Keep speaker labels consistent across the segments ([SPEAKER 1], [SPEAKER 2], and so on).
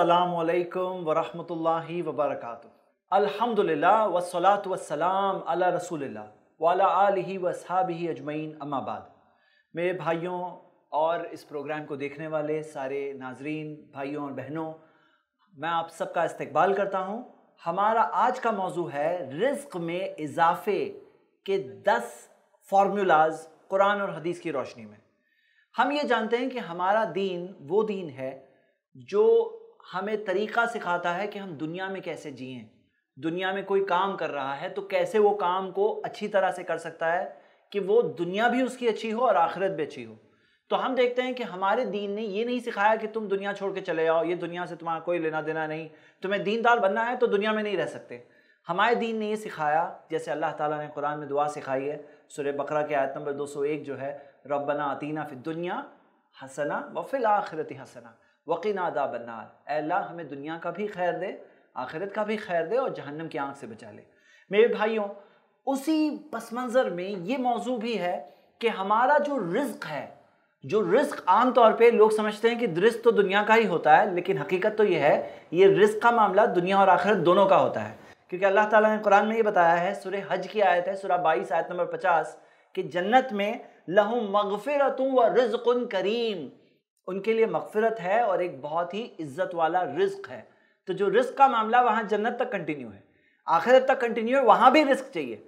[SPEAKER 1] असलकम वरम् वबरक अलहमदिल्ला वसलात वसलाम अला रसूल वाला आलही ही अजमैन अम्माबाद मेरे भाइयों और इस प्रोग्राम को देखने वाले सारे नाजरीन भाइयों और बहनों मैं आप सबका इस्तकबाल करता हूँ हमारा आज का मौजू है रिस्क में इजाफे के दस फार्मूलाज कुरान और हदीस की रोशनी में हम ये जानते हैं कि हमारा दीन वो दीन है जो हमें तरीका सिखाता है कि हम दुनिया में कैसे जिए दुनिया में कोई काम कर रहा है तो कैसे वो काम को अच्छी तरह से कर सकता है कि वो दुनिया भी उसकी अच्छी हो और आखिरत भी अच्छी हो तो हम देखते हैं कि हमारे दीन ने ये नहीं सिखाया कि तुम दुनिया छोड़ के चले जाओ ये दुनिया से तुम्हारा कोई लेना देना नहीं तुम्हें दीनदार बनना है तो दुनिया में नहीं रह सकते हमारे दीन ने ये सिखाया जैसे अल्लाह ताला ने कुरान में दुआ सिखाई है सुरह बकरा के आयत नंबर 201 जो है रबना अतीना फिर दुनिया हसना व फिल आखिरती हसना वकीन आदा बनार अल्लाह हमें दुनिया का भी खैर दे आखिरत का भी खैर दे और जहन्नम की आँख से बचा ले मेरे भाइयों उसी पस मंज़र में ये मौजू भी है कि हमारा जो रिज्क है जो रिस्क आम तौर पे लोग समझते हैं कि रिस्क तो दुनिया का ही होता है लेकिन हकीकत तो यह है ये रिस्क का मामला दुनिया और आखिरत दोनों का होता है क्योंकि अल्लाह ताला ने कुरान में ये बताया है सुरह हज की आयत है सुरह बाईस आयत नंबर पचास कि जन्नत में लहू मगफ़िरतूँ व रिज़ करीम उनके लिए मगफरत है और एक बहुत ही इज्जत वाला रिस्क है तो जो रिस्क का मामला वहाँ जन्नत तक कंटिन्यू है आखिरत तक कंटिन्यू है वहाँ भी रिस्क चाहिए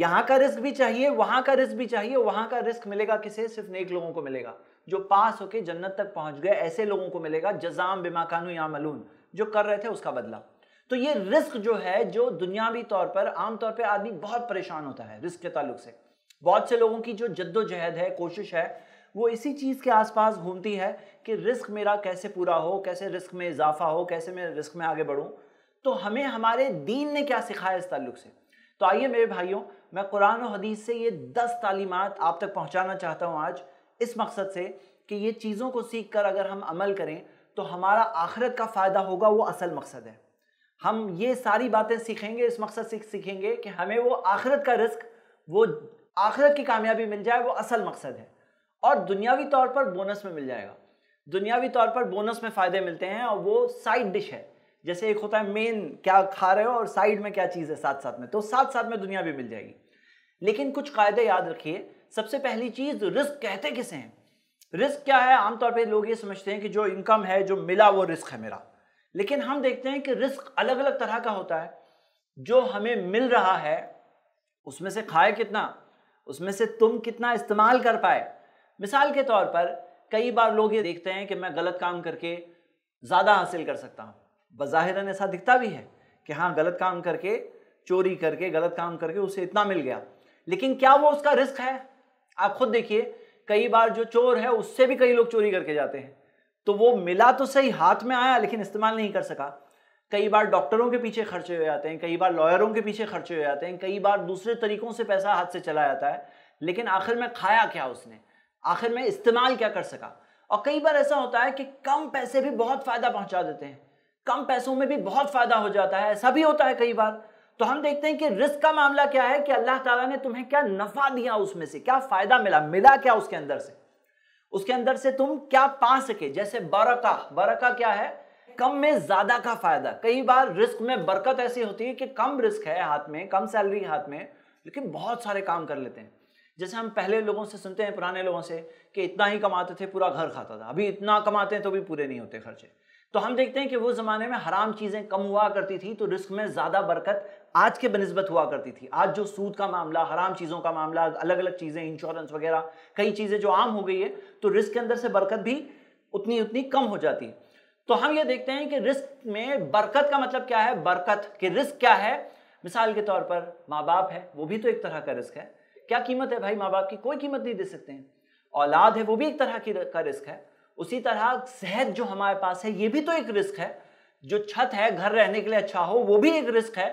[SPEAKER 1] यहाँ का रिस्क भी चाहिए वहाँ का रिस्क भी चाहिए वहाँ का रिस्क मिलेगा किसे सिर्फ नेक लोगों को मिलेगा जो पास होके जन्नत तक पहुँच गए ऐसे लोगों को मिलेगा जजाम बेमाकानू या मलून जो कर रहे थे उसका बदला तो ये रिस्क जो है जो दुनियावी तौर पर आमतौर पर आदमी बहुत परेशान होता है रिस्क के ताल्लुक से बहुत से लोगों की जो जद्दोजहद है कोशिश है वो इसी चीज़ के आसपास घूमती है कि रिस्क मेरा कैसे पूरा हो कैसे रिस्क में इजाफा हो कैसे मैं रिस्क में आगे बढ़ूँ तो हमें हमारे दीन ने क्या सिखाया इस तल्लुक़ से तो आइए मेरे भाइयों मैं कुरान और हदीस से ये दस तालीमत आप तक पहुँचाना चाहता हूँ आज इस मकसद से कि ये चीज़ों को सीख कर अगर हम अमल करें तो हमारा आखिरत का फ़ायदा होगा वो असल मकसद है हम ये सारी बातें सीखेंगे इस मकसद से सीखेंगे कि हमें वो आखिरत का रिस्क वो आखिरत की कामयाबी मिल जाए वो असल मकसद है और दुनियावी तौर पर बोनस में मिल जाएगा दुनियावी तौर पर बोनस में फ़ायदे मिलते हैं और वो साइड डिश है जैसे एक होता है मेन क्या खा रहे हो और साइड में क्या चीज़ है साथ साथ में तो साथ साथ में दुनिया भी मिल जाएगी लेकिन कुछ कायदे याद रखिए सबसे पहली चीज़ रिस्क कहते किसे हैं रिस्क क्या है आमतौर पर लोग ये समझते हैं कि जो इनकम है जो मिला वो रिस्क है मेरा लेकिन हम देखते हैं कि रिस्क अलग अलग तरह का होता है जो हमें मिल रहा है उसमें से खाए कितना उसमें से तुम कितना इस्तेमाल कर पाए मिसाल के तौर पर कई बार लोग ये देखते हैं कि मैं गलत काम करके ज़्यादा हासिल कर सकता हूँ बज़ाहिरन ऐसा दिखता भी है कि हाँ गलत काम करके चोरी करके गलत काम करके उसे इतना मिल गया लेकिन क्या वो उसका रिस्क है आप खुद देखिए कई बार जो चोर है उससे भी कई लोग चोरी करके जाते हैं तो वो मिला तो सही हाथ में आया लेकिन इस्तेमाल नहीं कर सका कई बार डॉक्टरों के पीछे खर्चे हो जाते हैं कई बार लॉयरों के पीछे खर्चे हो जाते हैं कई बार दूसरे तरीकों से पैसा हाथ से चला जाता है लेकिन आखिर में खाया क्या उसने आखिर में इस्तेमाल क्या कर सका और कई बार ऐसा होता है कि कम पैसे भी बहुत फ़ायदा पहुंचा देते हैं कम पैसों में भी बहुत फ़ायदा हो जाता है ऐसा भी होता है कई बार तो हम देखते हैं कि रिस्क का मामला क्या है कि अल्लाह ताला ने तुम्हें क्या नफ़ा दिया उसमें से क्या फ़ायदा मिला मिला क्या उसके अंदर से उसके अंदर से तुम क्या पा सके जैसे बरका बरका क्या है कम में ज़्यादा का फ़ायदा कई बार रिस्क में बरकत ऐसी होती है कि कम रिस्क है हाथ में कम सैलरी हाथ में लेकिन बहुत सारे काम कर लेते हैं जैसे हम पहले लोगों से सुनते हैं पुराने लोगों से कि इतना ही कमाते थे पूरा घर खाता था अभी इतना कमाते हैं तो भी पूरे नहीं होते खर्चे तो हम देखते हैं कि वो ज़माने में हराम चीज़ें कम हुआ करती थी तो रिस्क में ज़्यादा बरकत आज के बनस्बत हुआ करती थी आज जो सूद का मामला हराम चीज़ों का मामला अलग अलग चीज़ें इंश्योरेंस वगैरह कई चीज़ें जो आम हो गई है तो रिस्क के अंदर से बरकत भी उतनी उतनी कम हो जाती है तो हम ये देखते हैं कि रिस्क में बरकत का मतलब क्या है बरकत कि रिस्क क्या है मिसाल के तौर पर माँ बाप है वो भी तो एक तरह का रिस्क है क्या कीमत है भाई माँ बाप की कोई कीमत नहीं दे सकते हैं औलाद है वो भी एक तरह की का रिस्क है उसी तरह सेहत जो हमारे पास है ये भी तो एक रिस्क है जो छत है घर रहने के लिए अच्छा हो वो भी एक रिस्क है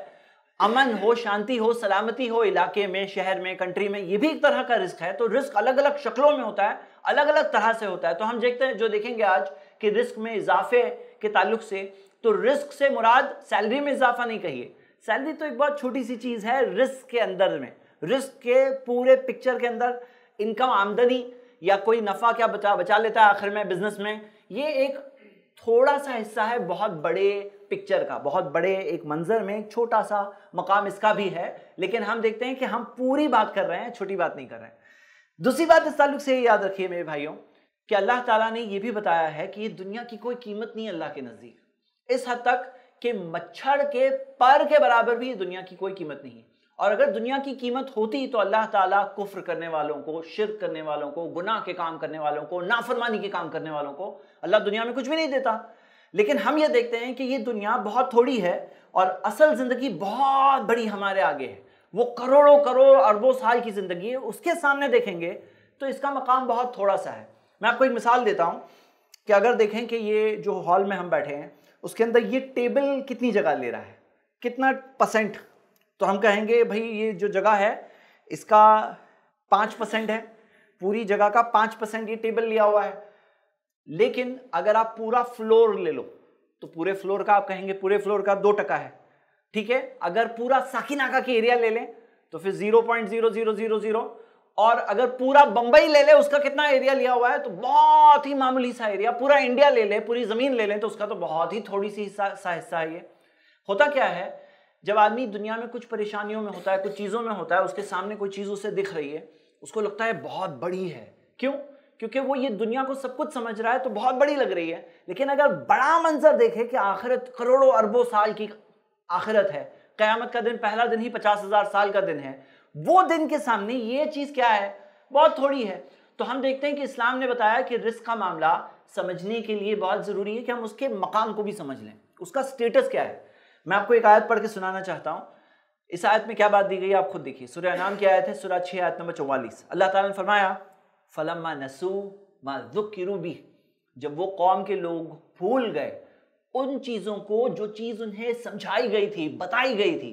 [SPEAKER 1] अमन हो शांति हो सलामती हो इलाके में शहर में कंट्री में ये भी एक तरह का रिस्क है तो रिस्क अलग अलग शक्लों में होता है अलग अलग तरह से होता है तो हम देखते हैं जो देखेंगे आज कि रिस्क में इजाफे के ताल्लुक से तो रिस्क से मुराद सैलरी में इजाफा नहीं कहिए सैलरी तो एक बहुत छोटी सी चीज़ है रिस्क के अंदर में रिस्क के पूरे पिक्चर के अंदर इनकम आमदनी या कोई नफा क्या बचा बचा लेता है आखिर में बिजनेस में ये एक थोड़ा सा हिस्सा है बहुत बड़े पिक्चर का बहुत बड़े एक मंजर में एक छोटा सा मकाम इसका भी है लेकिन हम देखते हैं कि हम पूरी बात कर रहे हैं छोटी बात नहीं कर रहे हैं दूसरी बात इस ताल्लुक से याद रखिए मेरे भाइयों कि अल्लाह ताला ने ये भी बताया है कि ये दुनिया की कोई कीमत नहीं अल्लाह के नज़दीक इस हद तक कि मच्छर के पर के बराबर भी दुनिया की कोई कीमत नहीं है और अगर दुनिया की कीमत होती तो अल्लाह ताला कुफ्र करने वालों को शिर करने वालों को गुनाह के काम करने वालों को नाफरमानी के काम करने वालों को अल्लाह दुनिया में कुछ भी नहीं देता लेकिन हम ये देखते हैं कि ये दुनिया बहुत थोड़ी है और असल ज़िंदगी बहुत बड़ी हमारे आगे है वो करोड़ों करोड़ अरबों साल की ज़िंदगी है उसके सामने देखेंगे तो इसका मकाम बहुत थोड़ा सा है मैं आपको एक मिसाल देता हूँ कि अगर देखें कि ये जो हॉल में हम बैठे हैं उसके अंदर ये टेबल कितनी जगह ले रहा है कितना परसेंट तो हम कहेंगे भाई ये जो जगह है इसका पाँच परसेंट है पूरी जगह का पाँच परसेंट ये टेबल लिया हुआ है लेकिन अगर आप पूरा फ्लोर ले लो तो पूरे फ्लोर का आप कहेंगे पूरे फ्लोर का दो टका है ठीक है अगर पूरा नाका की एरिया ले लें तो फिर zero point zero zero zero zero और अगर पूरा बंबई ले ले उसका कितना एरिया लिया हुआ है तो बहुत ही मामूली सा एरिया पूरा इंडिया ले ले पूरी जमीन ले लें तो उसका तो बहुत ही थोड़ी सी हिस्सा सा हिस्सा है ये होता क्या है जब आदमी दुनिया में कुछ परेशानियों में होता है कुछ चीज़ों में होता है उसके सामने कोई चीज़ उसे दिख रही है उसको लगता है बहुत बड़ी है क्यों क्योंकि वो ये दुनिया को सब कुछ समझ रहा है तो बहुत बड़ी लग रही है लेकिन अगर बड़ा मंजर देखे कि आखिरत करोड़ों अरबों साल की आखिरत है क़यामत का दिन पहला दिन ही पचास हज़ार साल का दिन है वो दिन के सामने ये चीज़ क्या है बहुत थोड़ी है तो हम देखते हैं कि इस्लाम ने बताया कि रिस्क का मामला समझने के लिए बहुत ज़रूरी है कि हम उसके मकाम को भी समझ लें उसका स्टेटस क्या है मैं आपको एक आयत पढ़ के सुनाना चाहता हूँ इस आयत में क्या बात दी गई आप खुद देखिए सूर्य नाम की आयत है सूर्य छः आयत नंबर चौवालीस अल्लाह ताला ने फरमाया मा नसू मा जुकिरूबी जब वो कौम के लोग भूल गए उन चीज़ों को जो चीज़ उन्हें समझाई गई थी बताई गई थी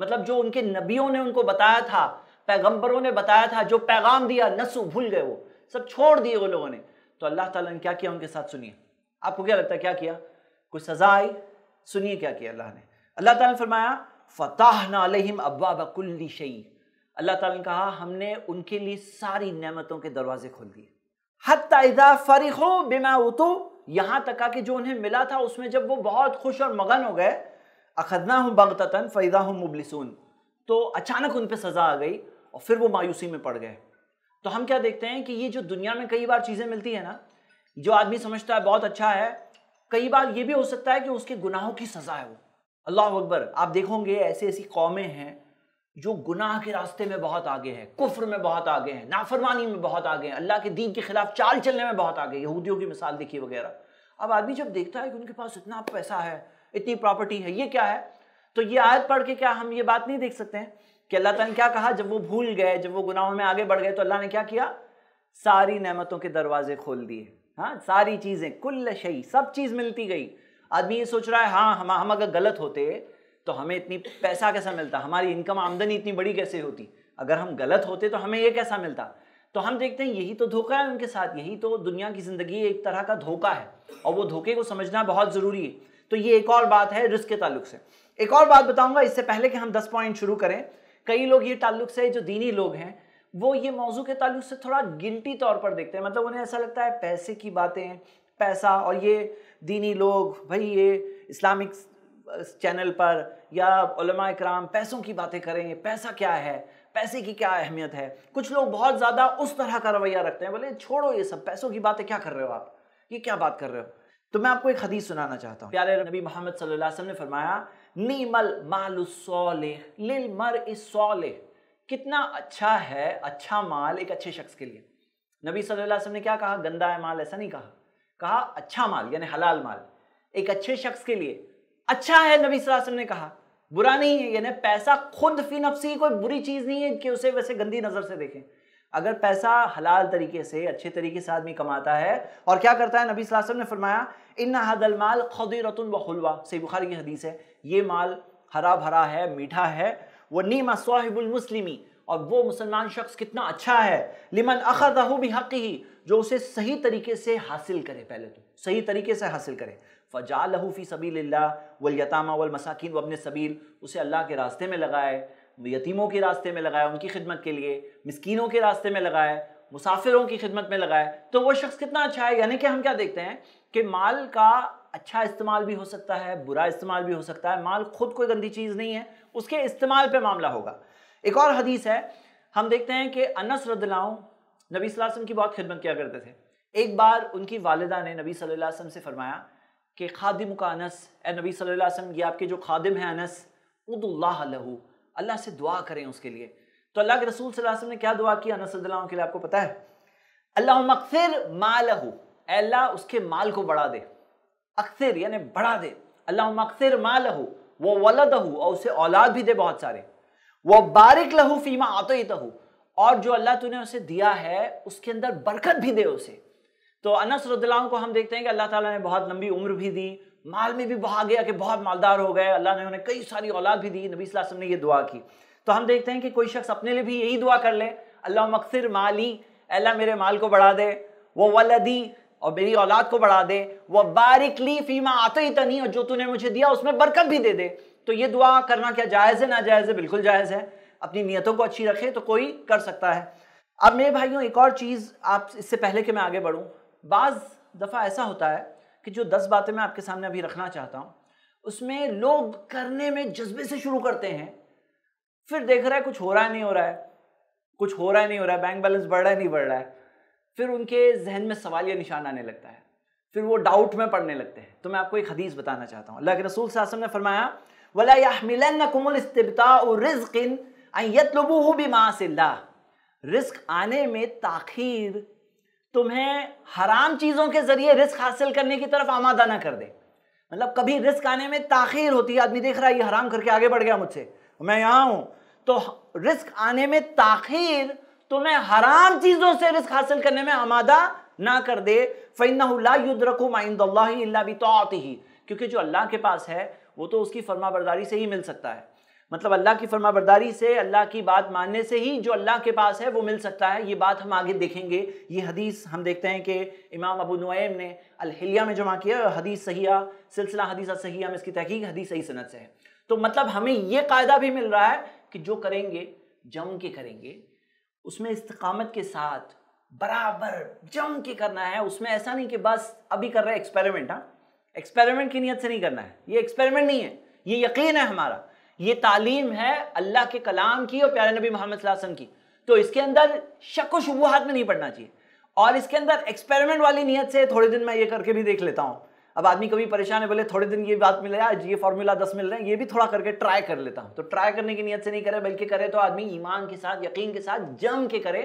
[SPEAKER 1] मतलब जो उनके नबियों ने उनको बताया था पैगंबरों ने बताया था जो पैगाम दिया नसू भूल गए वो सब छोड़ दिए वो लोगों ने तो अल्लाह ताला ने क्या किया उनके साथ सुनिए आपको क्या लगता है क्या किया कुछ सजा आई सुनिए क्या किया अल्लाह ने अल्लाह ताला ने फरमाया फ़ताह नम अब्बा बकुल्ली शई अल्लाह ताला ने कहा हमने उनके लिए सारी नेमतों के दरवाजे खोल दिए हतदा फरिखो बिमा उतो यहाँ तक कि जो उन्हें मिला था उसमें जब वो बहुत खुश और मगन हो गए अखदना हूँ बंगतन फ़ैदा हूँ मुबलिसून तो अचानक उन पर सज़ा आ गई और फिर वो मायूसी में पड़ गए तो हम क्या देखते हैं कि ये जो दुनिया में कई बार चीज़ें मिलती है ना जो आदमी समझता है बहुत अच्छा है कई बार ये भी हो सकता है कि उसके गुनाहों की सज़ा है वो अल्लाह अकबर आप देखोगे ऐसी ऐसी कौमें हैं जो गुनाह के रास्ते में बहुत आगे हैं कुफ्र में बहुत आगे हैं नाफरमानी में बहुत आगे हैं अल्लाह के दीन के खिलाफ चाल चलने में बहुत आगे यहूदियों की मिसाल देखिए वगैरह अब आदमी जब देखता है कि उनके पास इतना पैसा है इतनी प्रॉपर्टी है ये क्या है तो ये आयत पढ़ के क्या हम ये बात नहीं देख सकते हैं कि अल्लाह तला ने क्या कहा जब वो भूल गए जब वो गुनाहों में आगे बढ़ गए तो अल्लाह ने क्या किया सारी नमतों के दरवाजे खोल दिए हाँ सारी चीज़ें कुल्ल शही सब चीज़ मिलती गई आदमी ये सोच रहा है हाँ हम हम अगर गलत होते तो हमें इतनी पैसा कैसा मिलता हमारी इनकम आमदनी इतनी बड़ी कैसे होती अगर हम गलत होते तो हमें ये कैसा मिलता तो हम देखते हैं यही तो धोखा है उनके साथ यही तो दुनिया की ज़िंदगी एक तरह का धोखा है और वो धोखे को समझना बहुत ज़रूरी है तो ये एक और बात है रिस्क के ताल्लुक से एक और बात बताऊंगा इससे पहले कि हम दस पॉइंट शुरू करें कई लोग ये ताल्लुक से जो दीनी लोग हैं वो ये मौजू के ताल्लुक से थोड़ा गिल्टी तौर पर देखते हैं मतलब उन्हें ऐसा लगता है पैसे की बातें पैसा और ये दीनी लोग भाई ये इस्लामिक चैनल पर या कराम पैसों की बातें करेंगे पैसा क्या है पैसे की क्या अहमियत है कुछ लोग बहुत ज़्यादा उस तरह का रवैया रखते हैं बोले छोड़ो ये सब पैसों की बातें क्या कर रहे हो आप ये क्या बात कर रहे हो तो मैं आपको एक हदीस सुनाना चाहता हूँ प्यारे नबी मोहम्मद सल्लल्लाहु वसल्लम ने फरमाया नीमल माल मर सौले कितना अच्छा है अच्छा माल एक अच्छे शख्स के लिए नबी सल्लल्लाहु अलैहि वसल्लम ने क्या कहा गंदा है माल ऐसा नहीं कहा कहा अच्छा माल यानी हलाल माल एक अच्छे शख्स के लिए अच्छा है नबी वसल्लम ने कहा बुरा नहीं है यानी पैसा खुद फी नफसी कोई बुरी चीज़ नहीं है कि उसे वैसे गंदी नज़र से देखें अगर पैसा हलाल तरीके से अच्छे तरीके से आदमी कमाता है और क्या करता है नबी वसल्लम ने फरमाया इन हदल माल व हलवा से बुखारी की हदीस है ये माल हरा भरा है मीठा है वह नीमा साहिबुल और वो मुसलमान शख्स कितना अच्छा है लिमन अखदहू भी हक़ ही जो उसे सही तरीके से हासिल करे पहले तो सही तरीके से हासिल करे फ़जा लहूफी सबील वलयतामा वलमसाकिन वबन सबील उसे अल्लाह के रास्ते में लगाए यतीमों के रास्ते में लगाए उनकी खिदमत के लिए मस्किनों के रास्ते में लगाए मुसाफिरों की खिदमत में लगाए तो वो शख्स कितना अच्छा है यानी कि हम क्या देखते हैं कि माल का अच्छा इस्तेमाल भी हो सकता है बुरा इस्तेमाल भी हो सकता है माल खुद कोई गंदी चीज़ नहीं है उसके इस्तेमाल पे मामला होगा एक और हदीस है हम देखते हैं कि अनस रदलाऊ नबी वसम की बहुत खिदमत किया करते थे एक बार उनकी वालदा ने नबी सल्लल्लाहु से फरमाया कि खादिम का अनस ए नबी सल्लल्लाहु ये आपके जो खादिम हैं अनस उदुल्लाह अल्लाह से दुआ करें उसके लिए तो अल्लाह के रसूल सल्लल्लाहु ने क्या दुआ की अनस रदलाऊ के लिए आपको पता है अल्लाह मकफिर मालहू अल्लाह उसके माल को बढ़ा दे अक्सर यानी बढ़ा दे अल्लाह मकसर माल वो वलद हो और उसे औलाद भी दे बहुत सारे वह बारिक लहू फीमा आतो ही तहु और जो अल्लाह तूने उसे दिया है उसके अंदर बरकत भी दे उसे तो अनस रद्लाम को हम देखते हैं कि अल्लाह ताला ने बहुत लंबी उम्र भी दी माल में भी बहा गया कि बहुत मालदार हो गए अल्लाह ने उन्हें कई सारी औलाद भी दी नबी वसल्लम ने ये दुआ की तो हम देखते हैं कि कोई शख्स अपने लिए भी यही दुआ कर ले अल्लाह मकसर माली अल्लाह मेरे माल को बढ़ा दे वो वलदी और मेरी औलाद को बढ़ा दे वह बारिकली फीमा आते ही तनी और जो तूने मुझे दिया उसमें बरकत भी दे दे तो ये दुआ करना क्या जायज़ है ना जायज़ है बिल्कुल जायज़ है अपनी नीयतों को अच्छी रखें तो कोई कर सकता है अब मेरे भाइयों एक और चीज़ आप इससे पहले कि मैं आगे बढ़ूँ बाज़ दफ़ा ऐसा होता है कि जो दस बातें मैं आपके सामने अभी रखना चाहता हूँ उसमें लोग करने में जज्बे से शुरू करते हैं फिर देख रहा है कुछ हो रहा है नहीं हो रहा है कुछ हो रहा है नहीं हो रहा है बैंक बैलेंस बढ़ रहा है नहीं बढ़ रहा है फिर उनके जहन में सवाल या निशान आने लगता है फिर वो डाउट में पढ़ने लगते हैं तो मैं आपको एक हदीस बताना चाहता हूँ अल्लाह के रसूल सासम ने फरमाया वला मिलन कुमल इस्तबता रिजकिन यतलबू बिमासिल्ला रिस्क आने में ताखीर तुम्हें हराम चीज़ों के ज़रिए रिस्क हासिल करने की तरफ आमादा ना कर दे मतलब कभी रिस्क आने में ताखीर होती है आदमी देख रहा है ये हराम करके आगे बढ़ गया मुझसे मैं यहाँ हूँ तो रिस्क आने में ताखीर तुम्हें हराम चीज़ों से रिस्क हासिल करने में आमादा ना कर दे फ़ैन युद्रकू माइंद ही क्योंकि जो अल्लाह के पास है वो तो उसकी फरमाबरदारी से ही मिल सकता है मतलब अल्लाह की फर्माबरदारी से अल्लाह की बात मानने से ही जो अल्लाह के पास है वो मिल सकता है ये बात हम आगे देखेंगे ये हदीस हम देखते हैं कि इमाम अबू नुएम ने अलहिलिया में जमा किया हदीस सहिया सिलसिला हदीस सहिया में इसकी तहकीक हदीस सही सनत से है तो मतलब हमें ये कायदा भी मिल रहा है कि जो करेंगे जम के करेंगे उसमें इस्तकामत के साथ बराबर जम के करना है उसमें ऐसा नहीं कि बस अभी कर रहे एक्सपेरिमेंट हाँ एक्सपेरिमेंट की नीयत से नहीं करना है ये एक्सपेरिमेंट नहीं है ये यकीन है हमारा ये तालीम है अल्लाह के कलाम की और प्यारे नबी मोहम्मद वसल्लम की तो इसके अंदर शक व शुबहत में नहीं पड़ना चाहिए और इसके अंदर एक्सपेरिमेंट वाली नीयत से थोड़े दिन मैं ये करके भी देख लेता हूँ अब आदमी कभी परेशान है बोले थोड़े दिन ये बात मिल आज ये फार्मूला दस मिल रहे हैं ये भी थोड़ा करके ट्राई कर लेता हूँ तो ट्राई करने की नीयत से नहीं करे बल्कि करे तो आदमी ईमान के साथ यकीन के साथ जम के करे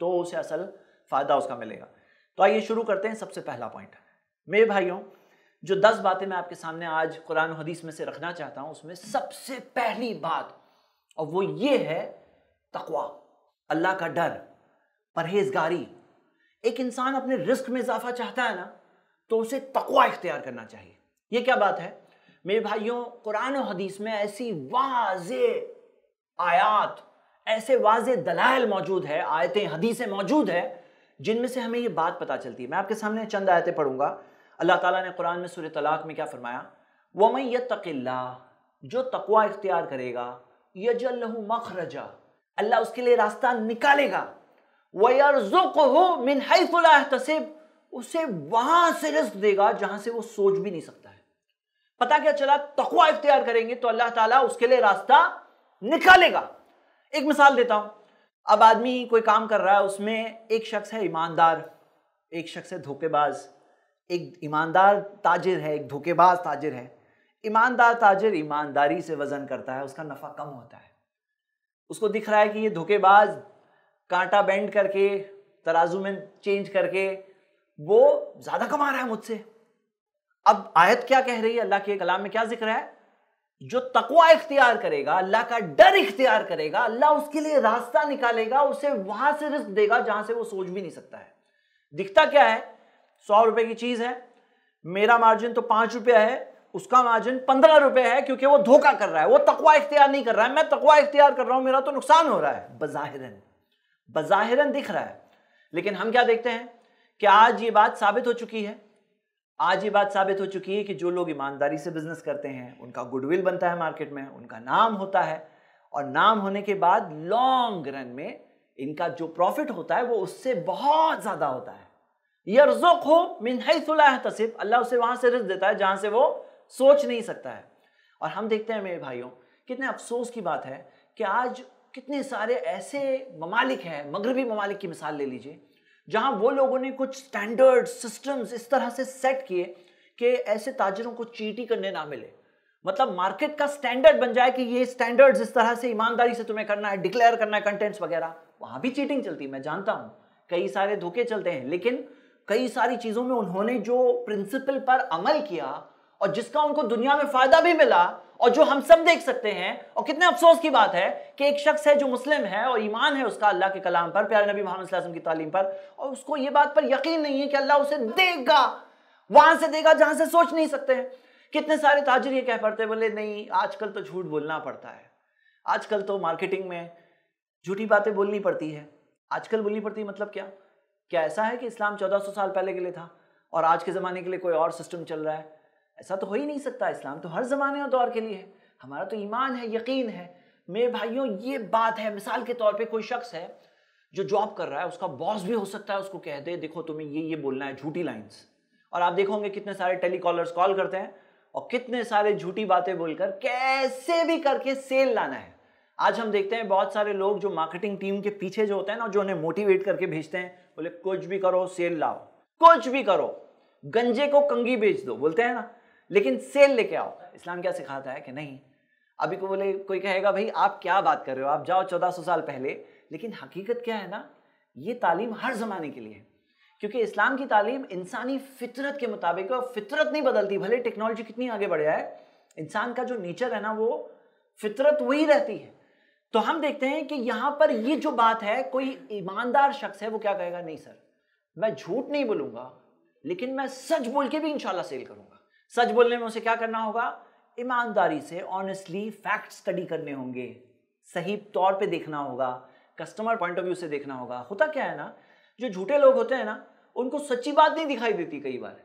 [SPEAKER 1] तो उसे असल फ़ायदा उसका मिलेगा तो आइए शुरू करते हैं सबसे पहला पॉइंट मेरे भाइयों जो दस बातें मैं आपके सामने आज कुरान हदीस में से रखना चाहता हूँ उसमें सबसे पहली बात और वो ये है तकवा अल्लाह का डर परहेजगारी एक इंसान अपने रिस्क में इजाफा चाहता है ना तो उसे तकवा इख्तियार करना चाहिए ये क्या बात है मेरे भाइयों कुरान और हदीस में ऐसी वाज आयात ऐसे वाज दलाल मौजूद है आयतें हदीसें मौजूद है जिनमें से हमें ये बात पता चलती है मैं आपके सामने चंद आयतें पढ़ूंगा अल्लाह ताला ने कुरान में सूर्य तलाक में क्या फरमाया वमई य तकिल्ला जो तकवा इख्तियार करेगा यजल्लहु मखरजा अल्लाह उसके लिए रास्ता निकालेगा मिन तसेब उसे वहां से रिस्क देगा जहां से वो सोच भी नहीं सकता है पता क्या चला तकवा इख्तियार करेंगे तो अल्लाह ताला उसके लिए रास्ता निकालेगा एक मिसाल देता हूं अब आदमी कोई काम कर रहा है उसमें एक शख्स है ईमानदार एक शख्स है धोखेबाज एक ईमानदार ताजिर है एक धोखेबाज ताजिर है ईमानदार ताजिर ईमानदारी से वज़न करता है उसका नफ़ा कम होता है उसको दिख रहा है कि ये धोखेबाज कांटा बेंड करके तराजू में चेंज करके वो ज़्यादा कमा रहा है मुझसे अब आयत क्या कह रही है अल्लाह के कलाम में क्या जिक्र है जो तकवा इख्तियार करेगा अल्लाह का डर इख्तियार करेगा अल्लाह उसके लिए रास्ता निकालेगा उसे वहां से रिस्क देगा जहां से वो सोच भी नहीं सकता है दिखता क्या है सौ रुपए की चीज है मेरा मार्जिन तो पांच रुपया है उसका मार्जिन पंद्रह रुपए है क्योंकि वो धोखा कर रहा है वो तकवा इख्तियार नहीं कर रहा है मैं तकवा इख्तियार कर रहा हूं मेरा तो नुकसान हो रहा है बज़ाहिरन बज़ाहिरन दिख रहा है लेकिन हम क्या देखते हैं कि आज ये बात साबित हो चुकी है आज ये बात साबित हो चुकी है कि जो लोग ईमानदारी से बिजनेस करते हैं उनका गुडविल बनता है मार्केट में उनका नाम होता है और नाम होने के बाद लॉन्ग रन में इनका जो प्रॉफिट होता है वो उससे बहुत ज़्यादा होता है यरजुक हो मिनहसब अल्लाह उसे वहां से रिज देता है जहां से वो सोच नहीं सकता है और हम देखते हैं मेरे भाइयों कितने अफसोस की बात है कि आज कितने सारे ऐसे ममालिक हैं मगरबी ममालिक की मिसाल ले लीजिए जहाँ वो लोगों ने कुछ स्टैंडर्ड सिस्टम्स इस तरह से सेट किए कि ऐसे ताजरों को चीटी करने ना मिले मतलब मार्केट का स्टैंडर्ड बन जाए कि ये स्टैंडर्ड्स इस तरह से ईमानदारी से तुम्हें करना है डिक्लेयर करना है कंटेंट्स वगैरह वहां भी चीटिंग चलती है मैं जानता हूँ कई सारे धोखे चलते हैं लेकिन कई सारी चीज़ों में उन्होंने जो प्रिंसिपल पर अमल किया और जिसका उनको दुनिया में फ़ायदा भी मिला और जो हम सब देख सकते हैं और कितने अफसोस की बात है कि एक शख्स है जो मुस्लिम है और ईमान है उसका अल्लाह के कलाम पर प्यारे नबी मोहम्मद की तालीम पर और उसको ये बात पर यकीन नहीं है कि अल्लाह उसे देगा वहां से देगा जहां से सोच नहीं सकते हैं कितने सारे ताजर ये कह पड़ते बोले नहीं आजकल तो झूठ बोलना पड़ता है आजकल तो मार्केटिंग में झूठी बातें बोलनी पड़ती है आजकल बोलनी पड़ती है मतलब क्या क्या ऐसा है कि इस्लाम 1400 साल पहले के लिए था और आज के ज़माने के लिए कोई और सिस्टम चल रहा है ऐसा तो हो ही नहीं सकता इस्लाम तो हर ज़माने और दौर के लिए है हमारा तो ईमान है यकीन है मेरे भाइयों ये बात है मिसाल के तौर पर कोई शख्स है जो जॉब कर रहा है उसका बॉस भी हो सकता है उसको कह दे देखो तुम्हें ये ये बोलना है झूठी लाइन्स और आप देखोगे कितने सारे टेलीकॉलर्स कॉल करते हैं और कितने सारे झूठी बातें बोलकर कैसे भी करके सेल लाना है आज हम देखते हैं बहुत सारे लोग जो मार्केटिंग टीम के पीछे जो होते हैं ना जो उन्हें मोटिवेट करके भेजते हैं बोले कुछ भी करो सेल लाओ कुछ भी करो गंजे को कंगी बेच दो बोलते हैं ना लेकिन सेल लेके आओ इस्लाम क्या सिखाता है कि नहीं अभी को बोले कोई कहेगा भाई आप क्या बात कर रहे हो आप जाओ चौदह सौ साल पहले लेकिन हकीकत क्या है ना ये तालीम हर ज़माने के लिए है क्योंकि इस्लाम की तालीम इंसानी फितरत के मुताबिक और फितरत नहीं बदलती भले टेक्नोलॉजी कितनी आगे बढ़ जाए इंसान का जो नेचर है ना वो फितरत वही रहती है तो हम देखते हैं कि यहां पर ये जो बात है कोई ईमानदार शख्स है वो क्या कहेगा नहीं सर मैं झूठ नहीं बोलूंगा लेकिन मैं सच बोल के भी इंशाल्लाह सेल करूंगा सच बोलने में उसे क्या करना होगा ईमानदारी से ऑनेस्टली फैक्ट स्टडी करने होंगे सही तौर पे देखना होगा कस्टमर पॉइंट ऑफ व्यू से देखना होगा होता क्या है ना जो झूठे लोग होते हैं ना उनको सच्ची बात नहीं दिखाई देती कई बार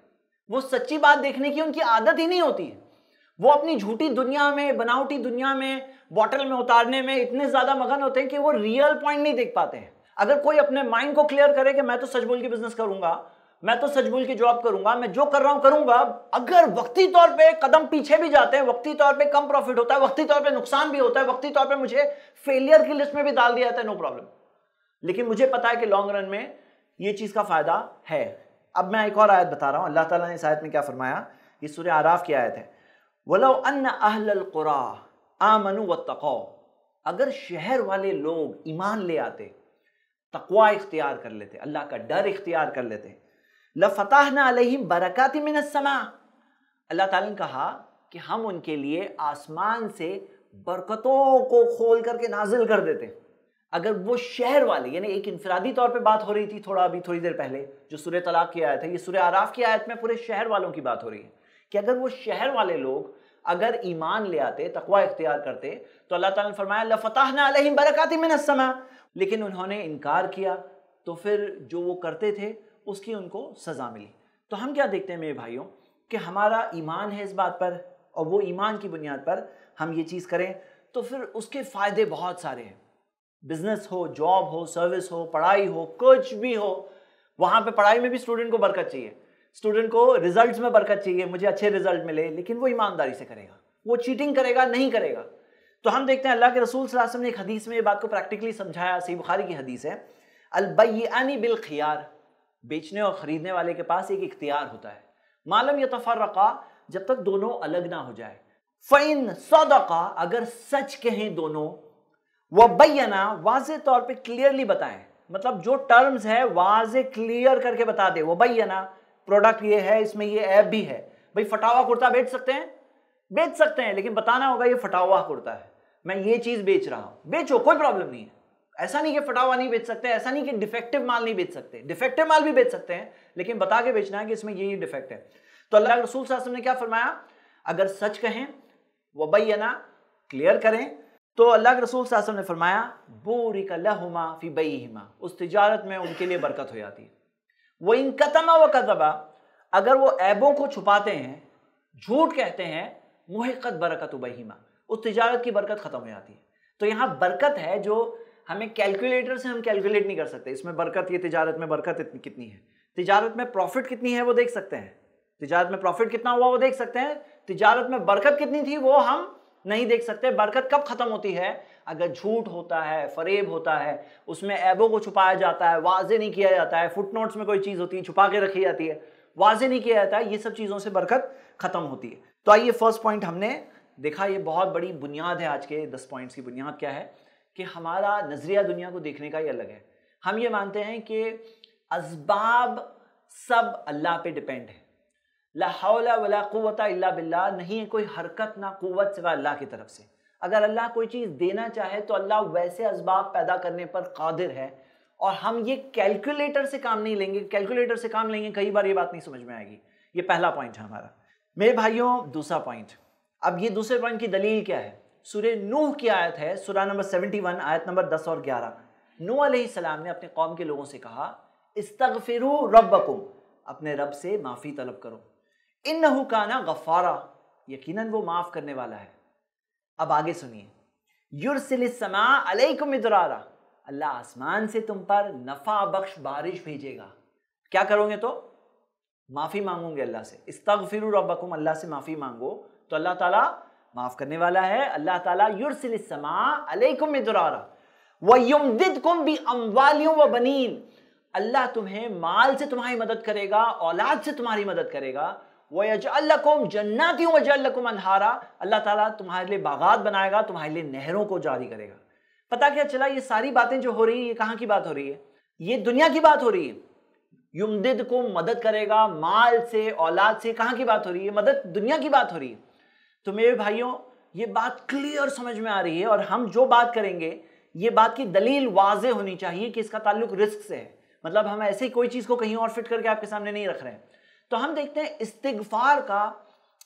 [SPEAKER 1] वो सच्ची बात देखने की उनकी आदत ही नहीं होती है वो अपनी झूठी दुनिया में बनावटी दुनिया में बॉटल में उतारने में इतने ज्यादा मगन होते हैं कि वो रियल पॉइंट नहीं देख पाते हैं अगर कोई अपने माइंड को क्लियर करे कि मैं तो सच बोल की बिजनेस करूंगा मैं तो सच बोल की जॉब करूंगा मैं जो कर रहा हूं करूंगा अगर वक्ती तौर पे कदम पीछे भी जाते हैं वक्ती तौर पे कम प्रॉफिट होता है वक्ती तौर पे नुकसान भी होता है वक्ती तौर पे मुझे फेलियर की लिस्ट में भी डाल दिया जाता है नो प्रॉब्लम लेकिन मुझे पता है कि लॉन्ग रन में ये चीज का फायदा है अब मैं एक और आयत बता रहा हूं अल्लाह ताला ने इस आयत में क्या फरमाया ये सूर्य आराफ की आयत है वलो अन्न अहलकुरा आमनु व तकौ अगर शहर वाले लोग ईमान ले आते तकवा इख्तियार कर लेते अल्लाह का डर इख्तियार कर लेते लफताह नलहिम बरकत समा अल्लाह ताला ने कहा कि हम उनके लिए आसमान से बरकतों को खोल करके नाजिल कर देते अगर वो शहर वाले यानी एक इनफरादी तौर पर बात हो रही थी थोड़ा अभी थोड़ी देर पहले जो सूर्य तलाक की आयत है ये सूर्य आराफ की आयत में पूरे शहर वालों की बात हो रही है कि अगर वो शहर वाले लोग अगर ईमान ले आते तकवा इख्तियार करते तो अल्लाह ताला ने फरमाया लफताहना अलहिम बरकाति मिन समा लेकिन उन्होंने इनकार किया तो फिर जो वो करते थे उसकी उनको सज़ा मिली तो हम क्या देखते हैं मेरे भाइयों कि हमारा ईमान है इस बात पर और वो ईमान की बुनियाद पर हम ये चीज़ करें तो फिर उसके फ़ायदे बहुत सारे हैं बिजनेस हो जॉब हो सर्विस हो पढ़ाई हो कुछ भी हो वहाँ पे पढ़ाई में भी स्टूडेंट को बरकत चाहिए स्टूडेंट को रिजल्ट्स में बरकत चाहिए मुझे अच्छे रिजल्ट मिले लेकिन वो ईमानदारी से करेगा वो चीटिंग करेगा नहीं करेगा तो हम देखते हैं अल्लाह के रसूल वसल्लम ने एक हदीस में ये बात को प्रैक्टिकली समझाया सही बुखारी की हदीस है अलबयानी बिल खियार बेचने और ख़रीदने वाले के पास एक इख्तियार होता है मालम या तफरका जब तक दोनों अलग ना हो जाए फ़ैन सौदा अगर सच कहें दोनों वह बैना वाज तौर पर क्लियरली बताएं मतलब जो टर्म्स है वाज क्लियर करके बता दे वो बैना प्रोडक्ट ये है इसमें ये ऐप भी है भाई फटा हुआ कुर्ता बेच सकते हैं बेच सकते हैं लेकिन बताना होगा ये फटा हुआ कुर्ता है मैं ये चीज बेच रहा हूं बेचो कोई प्रॉब्लम नहीं है ऐसा नहीं कि फटा हुआ नहीं बेच सकते ऐसा नहीं कि डिफेक्टिव माल नहीं बेच सकते डिफेक्टिव माल भी बेच सकते हैं लेकिन बता के बेचना है कि इसमें ये डिफेक्ट है तो अल्लाह रसूल साहब ने क्या फरमाया अगर सच कहें बैना क्लियर करें तो अल्लाह के रसूल साहब ने फरमाया बोरिका लहुमा फी बईहिमा उस तजारत में उनके लिए बरकत हो जाती है वो इनकतमा व कदबा अगर वो ऐबों को छुपाते हैं झूठ कहते हैं मुहकत बरकत उबहिमा उस तजारत की बरकत ख़त्म हो जाती है तो यहाँ बरकत है जो हमें कैलकुलेटर से हम कैलकुलेट नहीं कर सकते इसमें बरकत ये तजारत में बरकत इतनी कितनी है तजारत में प्रॉफिट कितनी है वो देख सकते हैं तजारत में प्रॉफिट कितना हुआ वो देख सकते हैं तजारत में बरकत कितनी थी वो हम नहीं देख सकते बरकत कब ख़त्म होती है अगर झूठ होता है फरेब होता है उसमें ऐबों को छुपाया जाता है वाजे नहीं किया जाता है फुट नोट्स में कोई चीज़ होती है छुपा के रखी जाती है वाजे नहीं किया जाता है ये सब चीज़ों से बरकत ख़त्म होती है तो आइए फर्स्ट पॉइंट हमने देखा ये बहुत बड़ी बुनियाद है आज के दस पॉइंट्स की बुनियाद क्या है कि हमारा नज़रिया दुनिया को देखने का ही अलग है हम ये मानते हैं कि इसबाब सब अल्लाह पर डिपेंड है लाहौल वला क़वत इल्ला बिल्ला नहीं है कोई हरकत ना क़वत सिवा अल्लाह की तरफ से अगर अल्लाह कोई चीज़ देना चाहे तो अल्लाह वैसे इसबाब पैदा करने पर कादिर है और हम ये कैलकुलेटर से काम नहीं लेंगे कैलकुलेटर से काम लेंगे कई बार ये बात नहीं समझ में आएगी ये पहला पॉइंट है हमारा मेरे भाइयों दूसरा पॉइंट अब ये दूसरे पॉइंट की दलील क्या है सूर्य नूह की आयत है सूर्य नंबर सेवेंटी वन आयत नंबर दस और ग्यारह नू आसलाम ने अपने कौम के लोगों से कहा इस्तगफिरु रब्बकुम अपने रब से माफ़ी तलब करो इन काना गफ़ारा यकीनन वो माफ़ करने वाला है अब आगे सुनिए युरसिलदरारा अल्लाह आसमान से तुम पर नफ़ा बख्श बारिश भेजेगा क्या करोगे तो माफ़ी मांगोगे अल्लाह से इस्तगफिरु रब्बकुम अल्लाह से माफ़ी मांगो तो अल्लाह ताला माफ़ करने वाला है अल्लाह ताला युरसिलसमा अलैकुम इदरारा वयुमदिदकुम बि व बनीन अल्लाह तुम्हें माल से तुम्हारी मदद करेगा औलाद से तुम्हारी मदद करेगा जन्नाती वजल्लकुम अनहारा अल्लाह ताला तुम्हारे लिए बागात बनाएगा तुम्हारे लिए नहरों को जारी करेगा पता क्या चला ये सारी बातें जो हो रही है ये कहाँ की बात हो रही है ये दुनिया की बात हो रही है युमदिद को मदद करेगा माल से औलाद से कहाँ की बात हो रही है मदद दुनिया की बात हो रही है तो मेरे भाइयों ये बात क्लियर समझ में आ रही है और हम जो बात करेंगे ये बात की दलील वाजे होनी चाहिए कि इसका ताल्लुक रिस्क से है मतलब हम ऐसे कोई चीज़ को कहीं और फिट करके आपके सामने नहीं रख रहे हैं तो हम देखते हैं इस्तिगफार का